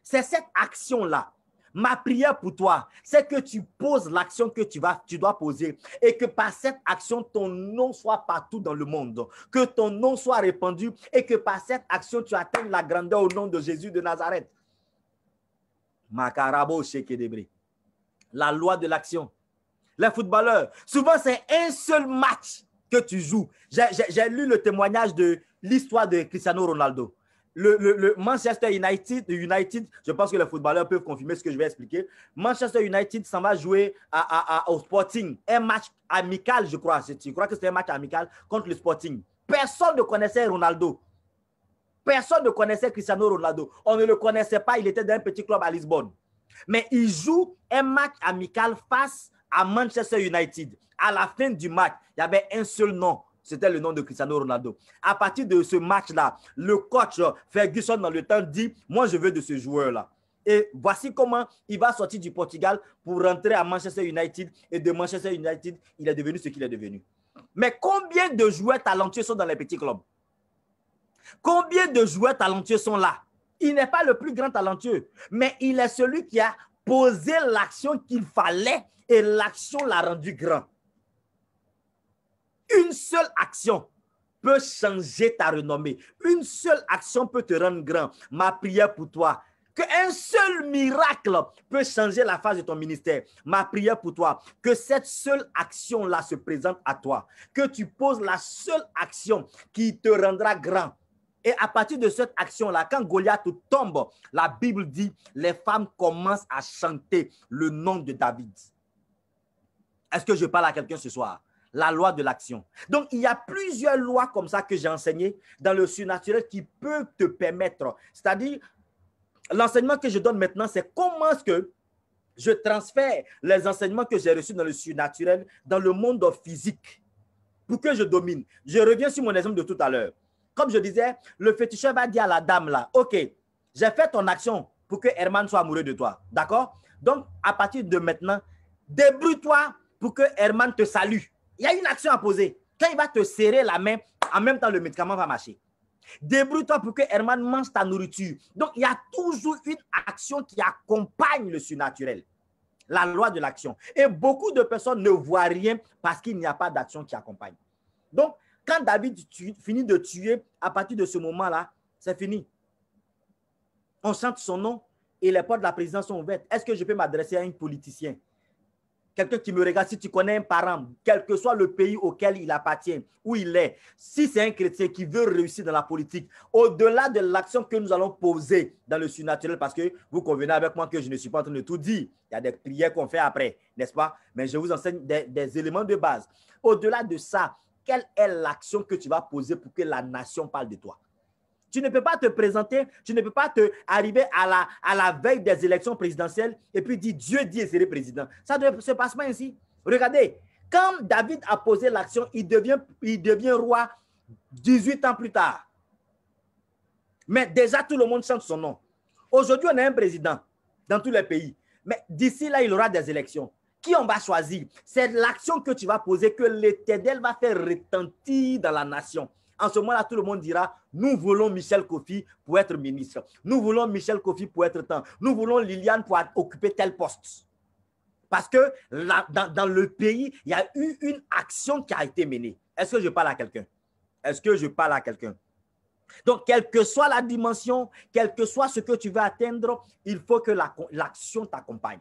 C'est cette action-là. Ma prière pour toi, c'est que tu poses l'action que tu, vas, tu dois poser et que par cette action, ton nom soit partout dans le monde, que ton nom soit répandu et que par cette action, tu atteignes la grandeur au nom de Jésus de Nazareth. Macarabo Shekedebri. La loi de l'action. Les footballeurs, souvent c'est un seul match que tu joues. J'ai lu le témoignage de, l'histoire de Cristiano Ronaldo. Le, Manchester United, United, je pense que les footballeurs peuvent confirmer ce que je vais expliquer. Manchester United s'en va jouer au Sporting. Un match amical, je crois. Je crois que c'était un match amical contre le Sporting. Personne ne connaissait Ronaldo. Personne ne connaissait Cristiano Ronaldo. On ne le connaissait pas. Il était dans un petit club à Lisbonne. Mais il joue un match amical face à Manchester United. À la fin du match, il y avait un seul nom, c'était le nom de Cristiano Ronaldo. À partir de ce match-là, le coach euh, Ferguson, dans le temps, dit Moi, je veux de ce joueur-là. Et voici comment il va sortir du Portugal pour rentrer à Manchester United. Et de Manchester United, il est devenu ce qu'il est devenu. Mais combien de joueurs talentueux sont dans les petits clubs Combien de joueurs talentueux sont là Il n'est pas le plus grand talentueux, mais il est celui qui a posé l'action qu'il fallait et l'action l'a rendu grand. Une seule action peut changer ta renommée. Une seule action peut te rendre grand. Ma prière pour toi, qu'un seul miracle peut changer la face de ton ministère. Ma prière pour toi, que cette seule action-là se présente à toi, que tu poses la seule action qui te rendra grand. Et à partir de cette action-là, quand Goliath tombe, la Bible dit, les femmes commencent à chanter le nom de David. Est-ce que je parle à quelqu'un ce soir? la loi de l'action. Donc, il y a plusieurs lois comme ça que j'ai enseignées dans le surnaturel qui peuvent te permettre. C'est-à-dire, l'enseignement que je donne maintenant, c'est comment est-ce que je transfère les enseignements que j'ai reçus dans le surnaturel dans le monde physique pour que je domine. Je reviens sur mon exemple de tout à l'heure. Comme je disais, le féticheur va dire à la dame là, OK, j'ai fait ton action pour que Herman soit amoureux de toi. D'accord Donc, à partir de maintenant, débrouille-toi pour que Herman te salue il y a une action à poser. Quand il va te serrer la main, en même temps, le médicament va marcher. Débrouille-toi pour que Herman mange ta nourriture. Donc, il y a toujours une action qui accompagne le surnaturel, la loi de l'action. Et beaucoup de personnes ne voient rien parce qu'il n'y a pas d'action qui accompagne. Donc, quand David finit de tuer, à partir de ce moment-là, c'est fini. On chante son nom et les portes de la présidence sont ouvertes. Est-ce que je peux m'adresser à un politicien quelqu'un qui me regarde, si tu connais un parent, quel que soit le pays auquel il appartient, où il est, si c'est un chrétien qui veut réussir dans la politique, au-delà de l'action que nous allons poser dans le surnaturel, parce que vous convenez avec moi que je ne suis pas en train de tout dire, il y a des prières qu'on fait après, n'est-ce pas? Mais je vous enseigne des, des éléments de base. Au-delà de ça, quelle est l'action que tu vas poser pour que la nation parle de toi? Tu ne peux pas te présenter, tu ne peux pas te arriver à la, à la veille des élections présidentielles et puis dire Dieu dit et serait président. Ça ne se passe pas ainsi. Regardez, quand David a posé l'action, il devient, il devient roi 18 ans plus tard. Mais déjà, tout le monde chante son nom. Aujourd'hui, on a un président dans tous les pays. Mais d'ici là, il aura des élections. Qui on va choisir C'est l'action que tu vas poser que l'Éternel va faire retentir dans la nation en ce moment-là, tout le monde dira, nous voulons Michel Kofi pour être ministre. Nous voulons Michel Kofi pour être temps. Nous voulons Liliane pour occuper tel poste. Parce que dans, le pays, il y a eu une action qui a été menée. Est-ce que je parle à quelqu'un? Est-ce que je parle à quelqu'un? Donc, quelle que soit la dimension, quel que soit ce que tu veux atteindre, il faut que l'action t'accompagne.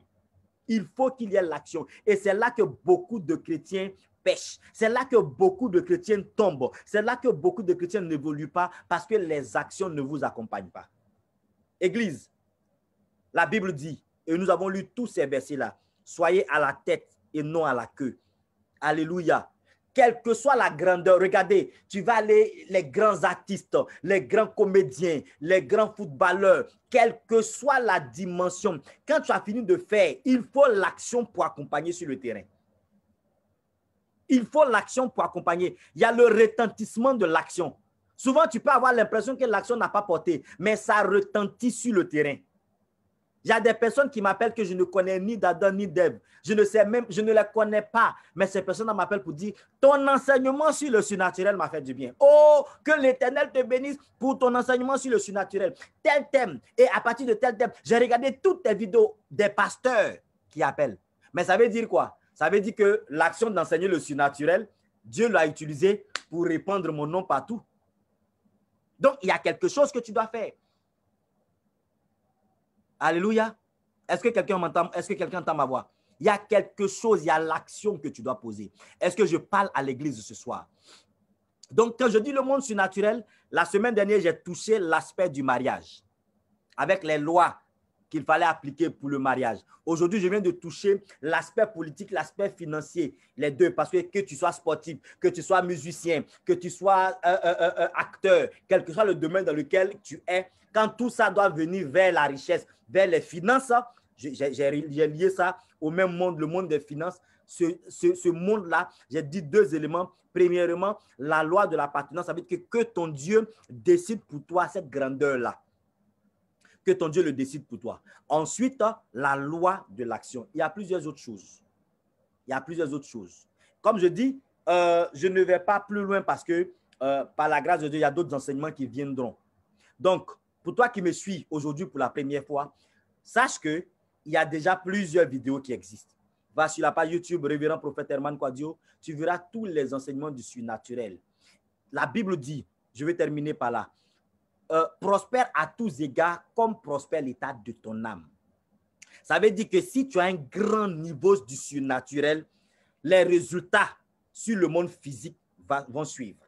Il faut qu'il y ait l'action. Et c'est là que beaucoup de chrétiens pêche. C'est là que beaucoup de chrétiens tombent. C'est là que beaucoup de chrétiens n'évoluent pas parce que les actions ne vous accompagnent pas. Église, la Bible dit, et nous avons lu tous ces versets-là, soyez à la tête et non à la queue. Alléluia quelle que soit la grandeur, regardez, tu vas aller, les grands artistes, les grands comédiens, les grands footballeurs, quelle que soit la dimension, quand tu as fini de faire, il faut l'action pour accompagner sur le terrain. Il faut l'action pour accompagner. Il y a le retentissement de l'action. Souvent, tu peux avoir l'impression que l'action n'a pas porté, mais ça retentit sur le terrain. Il y a des personnes qui m'appellent que je ne connais ni d'Adam ni d'Ève. Je ne sais même, je ne les connais pas. Mais ces personnes m'appellent pour dire Ton enseignement sur le surnaturel m'a fait du bien. Oh, que l'Éternel te bénisse pour ton enseignement sur le surnaturel. Tel thème. Et à partir de tel thème, j'ai regardé toutes tes vidéos des pasteurs qui appellent. Mais ça veut dire quoi ça veut dire que l'action d'enseigner le surnaturel, Dieu l'a utilisé pour répandre mon nom partout. Donc, il y a quelque chose que tu dois faire. Alléluia. Est-ce que quelqu'un m'entend? Est-ce que quelqu'un entend ma voix? Il y a quelque chose, il y a l'action que tu dois poser. Est-ce que je parle à l'église ce soir? Donc, quand je dis le monde surnaturel, la semaine dernière, j'ai touché l'aspect du mariage avec les lois qu'il fallait appliquer pour le mariage. Aujourd'hui, je viens de toucher l'aspect politique, l'aspect financier, les deux, parce que que tu sois sportif, que tu sois musicien, que tu sois euh, euh, euh, acteur, quel que soit le domaine dans lequel tu es, quand tout ça doit venir vers la richesse, vers les finances, hein, j'ai lié ça au même monde, le monde des finances. Ce, monde-là, j'ai dit deux éléments. Premièrement, la loi de l'appartenance, ça veut dire que, que ton Dieu décide pour toi cette grandeur-là que ton Dieu le décide pour toi. Ensuite, la loi de l'action. Il y a plusieurs autres choses. Il y a plusieurs autres choses. Comme je dis, euh, je ne vais pas plus loin parce que euh, par la grâce de Dieu, il y a d'autres enseignements qui viendront. Donc, pour toi qui me suis aujourd'hui pour la première fois, sache que il y a déjà plusieurs vidéos qui existent. Va sur la page YouTube Révérend Prophète Herman Kouadio, tu verras tous les enseignements du surnaturel. La Bible dit, je vais terminer par là, euh, prospère à tous égards comme prospère l'état de ton âme. Ça veut dire que si tu as un grand niveau du surnaturel, les résultats sur le monde physique vont suivre.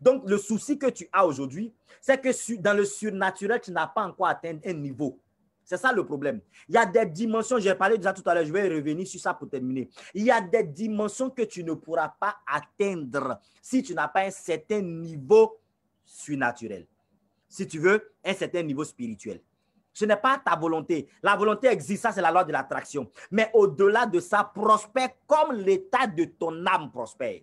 Donc, le souci que tu as aujourd'hui, c'est que dans le surnaturel, tu n'as pas encore atteint un niveau. C'est ça le problème. Il y a des dimensions, j'ai parlé déjà tout à l'heure, je vais revenir sur ça pour terminer. Il y a des dimensions que tu ne pourras pas atteindre si tu n'as pas un certain niveau surnaturel si tu veux, un certain niveau spirituel. Ce n'est pas ta volonté. La volonté existe, ça c'est la loi de l'attraction. Mais au-delà de ça, prospère comme l'état de ton âme prospère.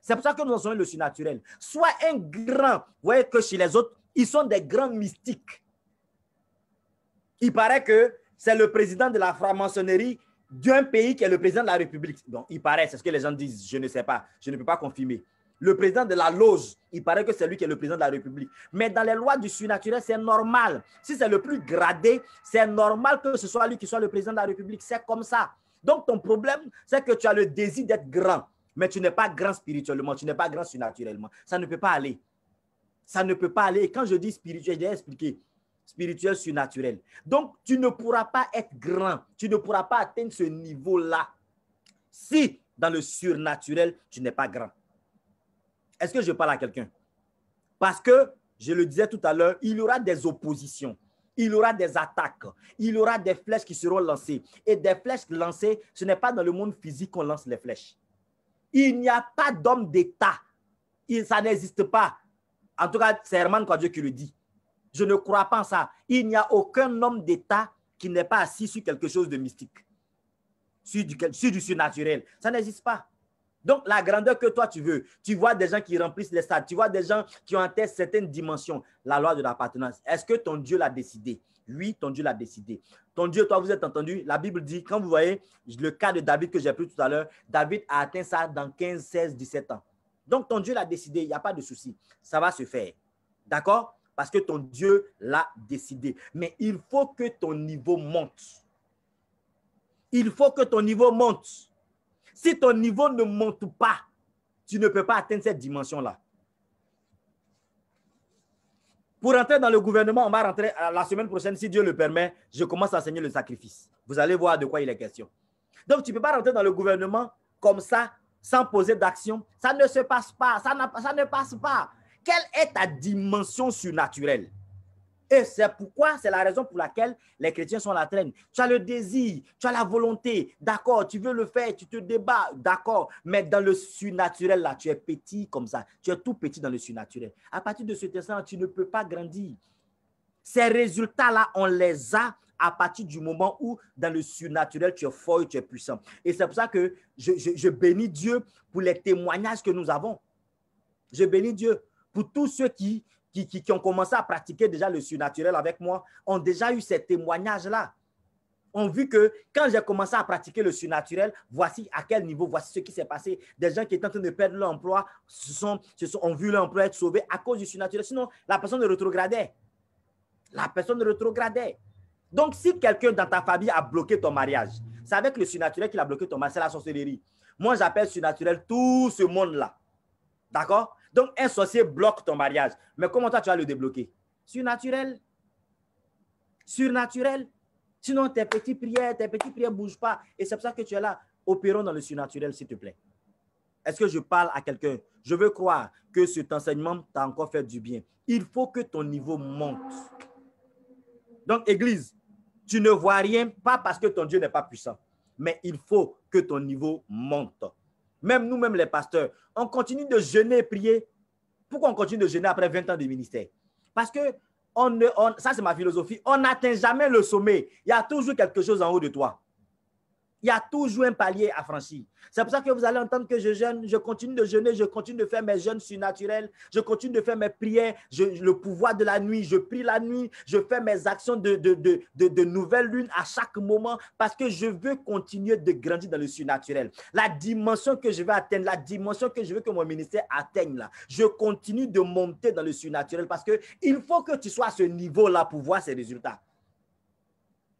C'est pour ça que nous en sommes le surnaturel. Soit un grand, vous voyez que chez les autres, ils sont des grands mystiques. Il paraît que c'est le président de la franc-maçonnerie d'un pays qui est le président de la République. Donc, il paraît, c'est ce que les gens disent, je ne sais pas, je ne peux pas confirmer le président de la loge, il paraît que c'est lui qui est le président de la République. Mais dans les lois du surnaturel, c'est normal. Si c'est le plus gradé, c'est normal que ce soit lui qui soit le président de la République. C'est comme ça. Donc, ton problème, c'est que tu as le désir d'être grand, mais tu n'es pas grand spirituellement, tu n'es pas grand surnaturellement. Ça ne peut pas aller. Ça ne peut pas aller. quand je dis spirituel, j'ai expliqué spirituel, surnaturel. Donc, tu ne pourras pas être grand. Tu ne pourras pas atteindre ce niveau-là si, dans le surnaturel, tu n'es pas grand. Est-ce que je parle à quelqu'un? Parce que, je le disais tout à l'heure, il y aura des oppositions, il y aura des attaques, il y aura des flèches qui seront lancées. Et des flèches lancées, ce n'est pas dans le monde physique qu'on lance les flèches. Il n'y a pas d'homme d'État. Ça n'existe pas. En tout cas, c'est Herman Dieu qui le dit. Je ne crois pas en ça. Il n'y a aucun homme d'État qui n'est pas assis sur quelque chose de mystique, sur du, sur du surnaturel. Ça n'existe pas. Donc, la grandeur que toi tu veux, tu vois des gens qui remplissent les stades, tu vois des gens qui ont atteint certaines dimensions, la loi de l'appartenance. Est-ce que ton Dieu l'a décidé? Oui, ton Dieu l'a décidé. Ton Dieu, toi, vous êtes entendu. La Bible dit, quand vous voyez le cas de David que j'ai pris tout à l'heure, David a atteint ça dans 15, 16, 17 ans. Donc, ton Dieu l'a décidé, il n'y a pas de souci. Ça va se faire. D'accord Parce que ton Dieu l'a décidé. Mais il faut que ton niveau monte. Il faut que ton niveau monte. Si ton niveau ne monte pas, tu ne peux pas atteindre cette dimension-là. Pour entrer dans le gouvernement, on va rentrer la semaine prochaine, si Dieu le permet, je commence à enseigner le sacrifice. Vous allez voir de quoi il est question. Donc, tu ne peux pas rentrer dans le gouvernement comme ça, sans poser d'action. Ça ne se passe pas, ça, ça ne passe pas. Quelle est ta dimension surnaturelle et c'est pourquoi, c'est la raison pour laquelle les chrétiens sont à la traîne. Tu as le désir, tu as la volonté, d'accord, tu veux le faire, tu te débats, d'accord, mais dans le surnaturel, là, tu es petit comme ça, tu es tout petit dans le surnaturel. À partir de ce temps-là, tu ne peux pas grandir. Ces résultats-là, on les a à partir du moment où, dans le surnaturel, tu es fort et tu es puissant. Et c'est pour ça que je bénis Dieu pour les témoignages que nous avons. Je bénis Dieu pour tous ceux qui qui, ont commencé à pratiquer déjà le surnaturel avec moi ont déjà eu ces témoignages-là. On a vu que quand j'ai commencé à pratiquer le surnaturel, voici à quel niveau, voici ce qui s'est passé. Des gens qui étaient en train de perdre leur emploi se sont, ont vu leur emploi être sauvé à cause du surnaturel. Sinon, la personne rétrogradait. La personne rétrogradait. Donc, si quelqu'un dans ta famille a bloqué ton mariage, c'est avec le surnaturel qu'il a bloqué ton mariage, c'est la sorcellerie. Moi, j'appelle surnaturel tout ce monde-là. D'accord donc, un sorcier bloque ton mariage. Mais comment toi, tu vas le débloquer Surnaturel. Surnaturel. Sinon, tes petites prières, tes petites prières ne bougent pas. Et c'est pour ça que tu es là. Opérons dans le surnaturel, s'il te plaît. Est-ce que je parle à quelqu'un Je veux croire que cet enseignement t'a encore fait du bien. Il faut que ton niveau monte. Donc, Église, tu ne vois rien, pas parce que ton Dieu n'est pas puissant, mais il faut que ton niveau monte même nous-mêmes les pasteurs, on continue de jeûner et prier. Pourquoi on continue de jeûner après 20 ans de ministère Parce que on, ça, c'est ma philosophie. On n'atteint jamais le sommet. Il y a toujours quelque chose en haut de toi il y a toujours un palier à franchir. C'est pour ça que vous allez entendre que je jeûne, je continue de jeûner, je continue de faire mes jeûnes surnaturels, je continue de faire mes prières, le pouvoir de la nuit, je prie la nuit, je fais mes actions de, de, de, de, nouvelle lune à chaque moment parce que je veux continuer de grandir dans le surnaturel. La dimension que je veux atteindre, la dimension que je veux que mon ministère atteigne là, je continue de monter dans le surnaturel parce qu'il faut que tu sois à ce niveau-là pour voir ces résultats.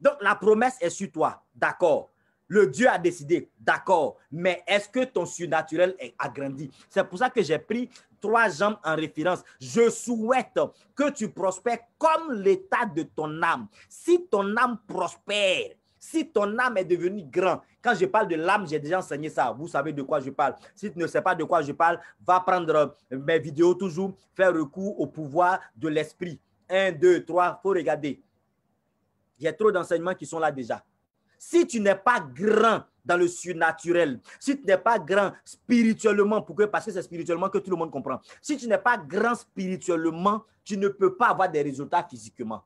Donc la promesse est sur toi, d'accord le Dieu a décidé, d'accord, mais est-ce que ton surnaturel est agrandi C'est pour ça que j'ai pris trois jambes en référence. Je souhaite que tu prospères comme l'état de ton âme. Si ton âme prospère, si ton âme est devenue grande, quand je parle de l'âme, j'ai déjà enseigné ça. Vous savez de quoi je parle. Si tu ne sais pas de quoi je parle, va prendre euh, mes vidéos toujours, faire recours au pouvoir de l'esprit. Un, deux, trois, faut regarder. Il y a trop d'enseignements qui sont là déjà. Si tu n'es pas grand dans le surnaturel, si tu n'es pas grand spirituellement, pourquoi parce que c'est spirituellement que tout le monde comprend. Si tu n'es pas grand spirituellement, tu ne peux pas avoir des résultats physiquement.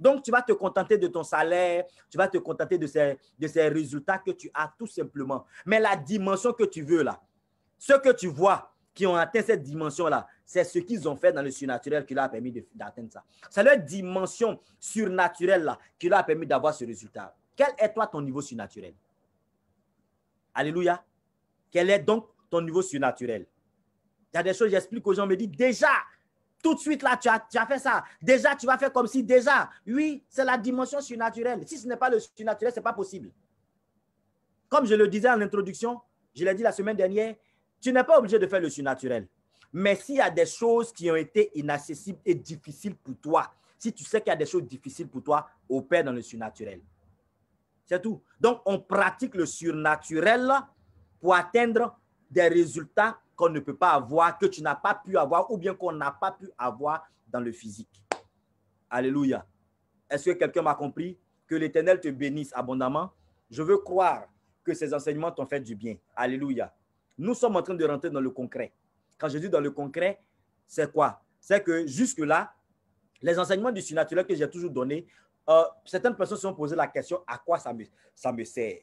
Donc, tu vas te contenter de ton salaire, tu vas te contenter de ces, de ces résultats que tu as tout simplement. Mais la dimension que tu veux là, ceux que tu vois, qui ont atteint cette dimension-là, c'est ce qu'ils ont fait dans le surnaturel qui leur a permis d'atteindre ça. C'est leur dimension surnaturelle-là qui leur a permis d'avoir ce résultat. Quel est toi ton niveau surnaturel Alléluia. Quel est donc ton niveau surnaturel Il y a des choses, j'explique aux gens, me dit déjà, tout de suite là, tu as, tu as, fait ça. Déjà, tu vas faire comme si déjà. Oui, c'est la dimension surnaturelle. Si ce n'est pas le surnaturel, ce n'est pas possible. Comme je le disais en introduction, je l'ai dit la semaine dernière, tu n'es pas obligé de faire le surnaturel. Mais s'il y a des choses qui ont été inaccessibles et difficiles pour toi, si tu sais qu'il y a des choses difficiles pour toi, opère dans le surnaturel. C'est tout. Donc, on pratique le surnaturel pour atteindre des résultats qu'on ne peut pas avoir, que tu n'as pas pu avoir ou bien qu'on n'a pas pu avoir dans le physique. Alléluia. Est-ce que quelqu'un m'a compris? Que l'Éternel te bénisse abondamment. Je veux croire que ces enseignements t'ont fait du bien. Alléluia. Nous sommes en train de rentrer dans le concret. Quand je dis dans le concret, c'est quoi? C'est que jusque-là, les enseignements du surnaturel que j'ai toujours donnés euh, certaines personnes se sont posées la question à quoi ça me, ça sert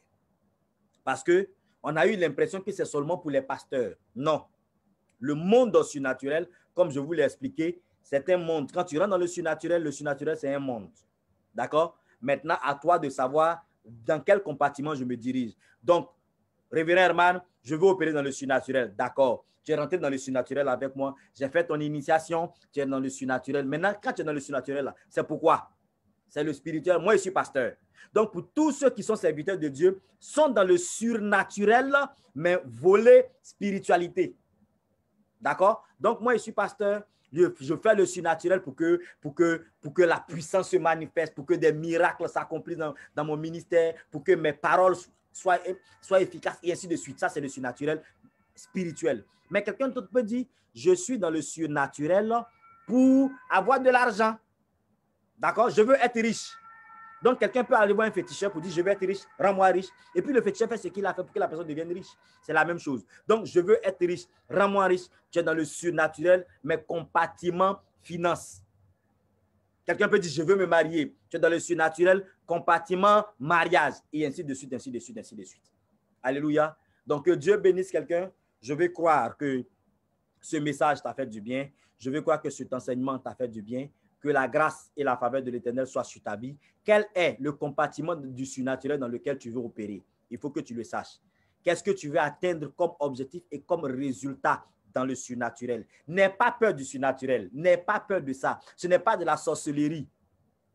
Parce que on a eu l'impression que c'est seulement pour les pasteurs. Non. Le monde surnaturel, comme je vous l'ai expliqué, c'est un monde. Quand tu rentres dans le surnaturel, le surnaturel, c'est un monde. D'accord Maintenant, à toi de savoir dans quel compartiment je me dirige. Donc, révérend Herman, je veux opérer dans le surnaturel. D'accord. Tu es rentré dans le surnaturel avec moi. J'ai fait ton initiation. Tu es dans le surnaturel. Maintenant, quand tu es dans le surnaturel, c'est pourquoi c'est le spirituel. Moi, je suis pasteur. Donc, pour tous ceux qui sont serviteurs de Dieu, sont dans le surnaturel, mais volet spiritualité. D'accord Donc, moi, je suis pasteur. Je, fais le surnaturel pour que, pour, que, pour que la puissance se manifeste, pour que des miracles s'accomplissent dans, mon ministère, pour que mes paroles soient, soient efficaces et ainsi de suite. Ça, c'est le surnaturel spirituel. Mais quelqu'un d'autre peut dire, je suis dans le surnaturel pour avoir de l'argent. D'accord Je veux être riche. Donc, quelqu'un peut aller voir un féticheur pour dire Je veux être riche, rends-moi riche. Et puis, le féticheur fait ce qu'il a fait pour que la personne devienne riche. C'est la même chose. Donc, je veux être riche, rends-moi riche. Tu es dans le surnaturel, mais compartiment finance. Quelqu'un peut dire Je veux me marier. Tu es dans le surnaturel, compartiment mariage. Et ainsi de suite, ainsi de suite, ainsi de suite. Alléluia. Donc, que Dieu bénisse quelqu'un. Je veux croire que ce message t'a fait du bien. Je veux croire que cet enseignement t'a fait du bien que la grâce et la faveur de l'Éternel soient sur ta vie. Quel est le compartiment du surnaturel dans lequel tu veux opérer Il faut que tu le saches. Qu'est-ce que tu veux atteindre comme objectif et comme résultat dans le surnaturel N'aie pas peur du surnaturel. N'aie pas peur de ça. Ce n'est pas de la sorcellerie.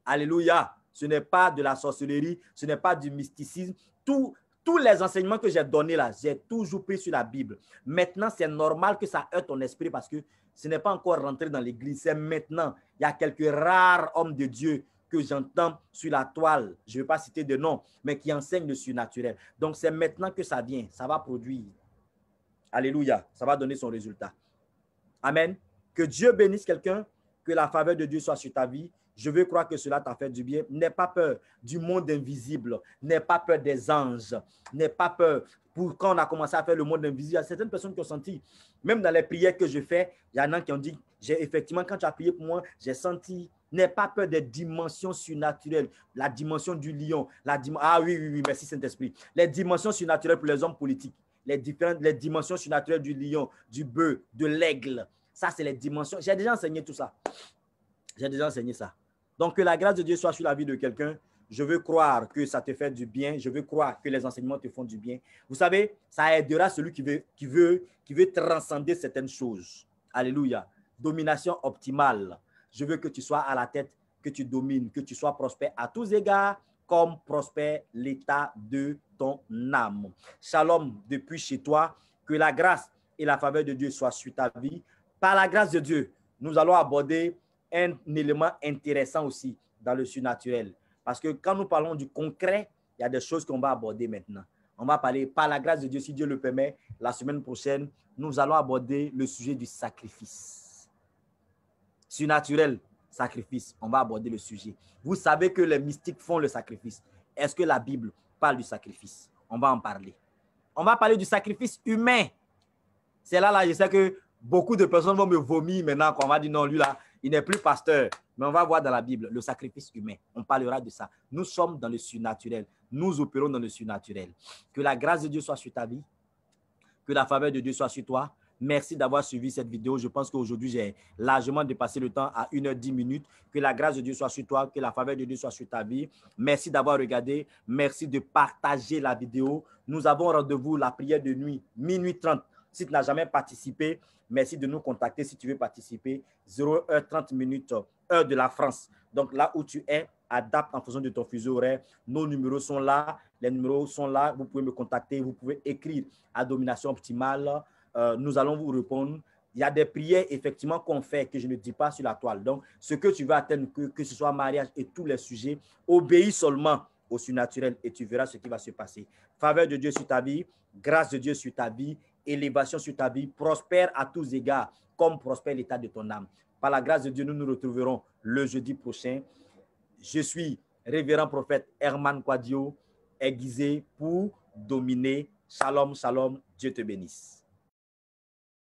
Alléluia. Ce n'est pas de la sorcellerie. Ce n'est pas du mysticisme. tous les enseignements que j'ai donnés là, j'ai toujours pris sur la Bible. Maintenant, c'est normal que ça heurte ton esprit parce que ce n'est pas encore rentré dans l'Église. C'est maintenant. Il y a quelques rares hommes de Dieu que j'entends sur la toile, je ne vais pas citer de nom, mais qui enseignent le surnaturel. Donc c'est maintenant que ça vient, ça va produire. Alléluia, ça va donner son résultat. Amen. Que Dieu bénisse quelqu'un, que la faveur de Dieu soit sur ta vie je veux croire que cela t'a fait du bien. N'aie pas peur du monde invisible. N'aie pas peur des anges. N'aie pas peur. Pour quand on a commencé à faire le monde invisible, il y a certaines personnes qui ont senti, même dans les prières que je fais, il y en a qui ont dit, j'ai effectivement, quand tu as prié pour moi, j'ai senti, n'aie pas peur des dimensions surnaturelles, la dimension du lion, la ah oui, oui, oui, merci Saint-Esprit, les dimensions surnaturelles pour les hommes politiques, les différentes, les dimensions surnaturelles du lion, du bœuf, de l'aigle, ça c'est les dimensions, j'ai déjà enseigné tout ça, j'ai déjà enseigné ça. Donc, que la grâce de Dieu soit sur la vie de quelqu'un. Je veux croire que ça te fait du bien. Je veux croire que les enseignements te font du bien. Vous savez, ça aidera celui qui veut, qui veut, qui veut transcender certaines choses. Alléluia. Domination optimale. Je veux que tu sois à la tête, que tu domines, que tu sois prospère à tous égards, comme prospère l'état de ton âme. Shalom depuis chez toi. Que la grâce et la faveur de Dieu soient sur ta vie. Par la grâce de Dieu, nous allons aborder un élément intéressant aussi dans le surnaturel. Parce que quand nous parlons du concret, il y a des choses qu'on va aborder maintenant. On va parler, par la grâce de Dieu, si Dieu le permet, la semaine prochaine, nous allons aborder le sujet du sacrifice. Surnaturel, sacrifice, on va aborder le sujet. Vous savez que les mystiques font le sacrifice. Est-ce que la Bible parle du sacrifice On va en parler. On va parler du sacrifice humain. C'est là, là, je sais que beaucoup de personnes vont me vomir maintenant quand on va dire non, lui là, il n'est plus pasteur. Mais on va voir dans la Bible le sacrifice humain. On parlera de ça. Nous sommes dans le surnaturel. Nous opérons dans le surnaturel. Que la grâce de Dieu soit sur ta vie. Que la faveur de Dieu soit sur toi. Merci d'avoir suivi cette vidéo. Je pense qu'aujourd'hui, j'ai largement dépassé le temps à 1h10 minutes. Que la grâce de Dieu soit sur toi, que la faveur de Dieu soit sur ta vie. Merci d'avoir regardé. Merci de partager la vidéo. Nous avons rendez-vous la prière de nuit, minuit 30. Si tu n'as jamais participé, merci de nous contacter si tu veux participer. 0h30 minutes, heure de la France. Donc là où tu es, adapte en fonction de ton fuseau horaire. Nos numéros sont là, les numéros sont là. Vous pouvez me contacter, vous pouvez écrire à domination optimale. Euh, nous allons vous répondre. Il y a des prières effectivement qu'on fait que je ne dis pas sur la toile. Donc, ce que tu veux atteindre, que, que ce soit mariage et tous les sujets, obéis seulement au surnaturel et tu verras ce qui va se passer. Faveur de Dieu sur ta vie, grâce de Dieu sur ta vie élévation sur ta vie, prospère à tous égards, comme prospère l'état de ton âme. Par la grâce de Dieu, nous nous retrouverons le jeudi prochain. Je suis révérend prophète Herman Quadio, aiguisé pour dominer. Shalom, shalom, Dieu te bénisse.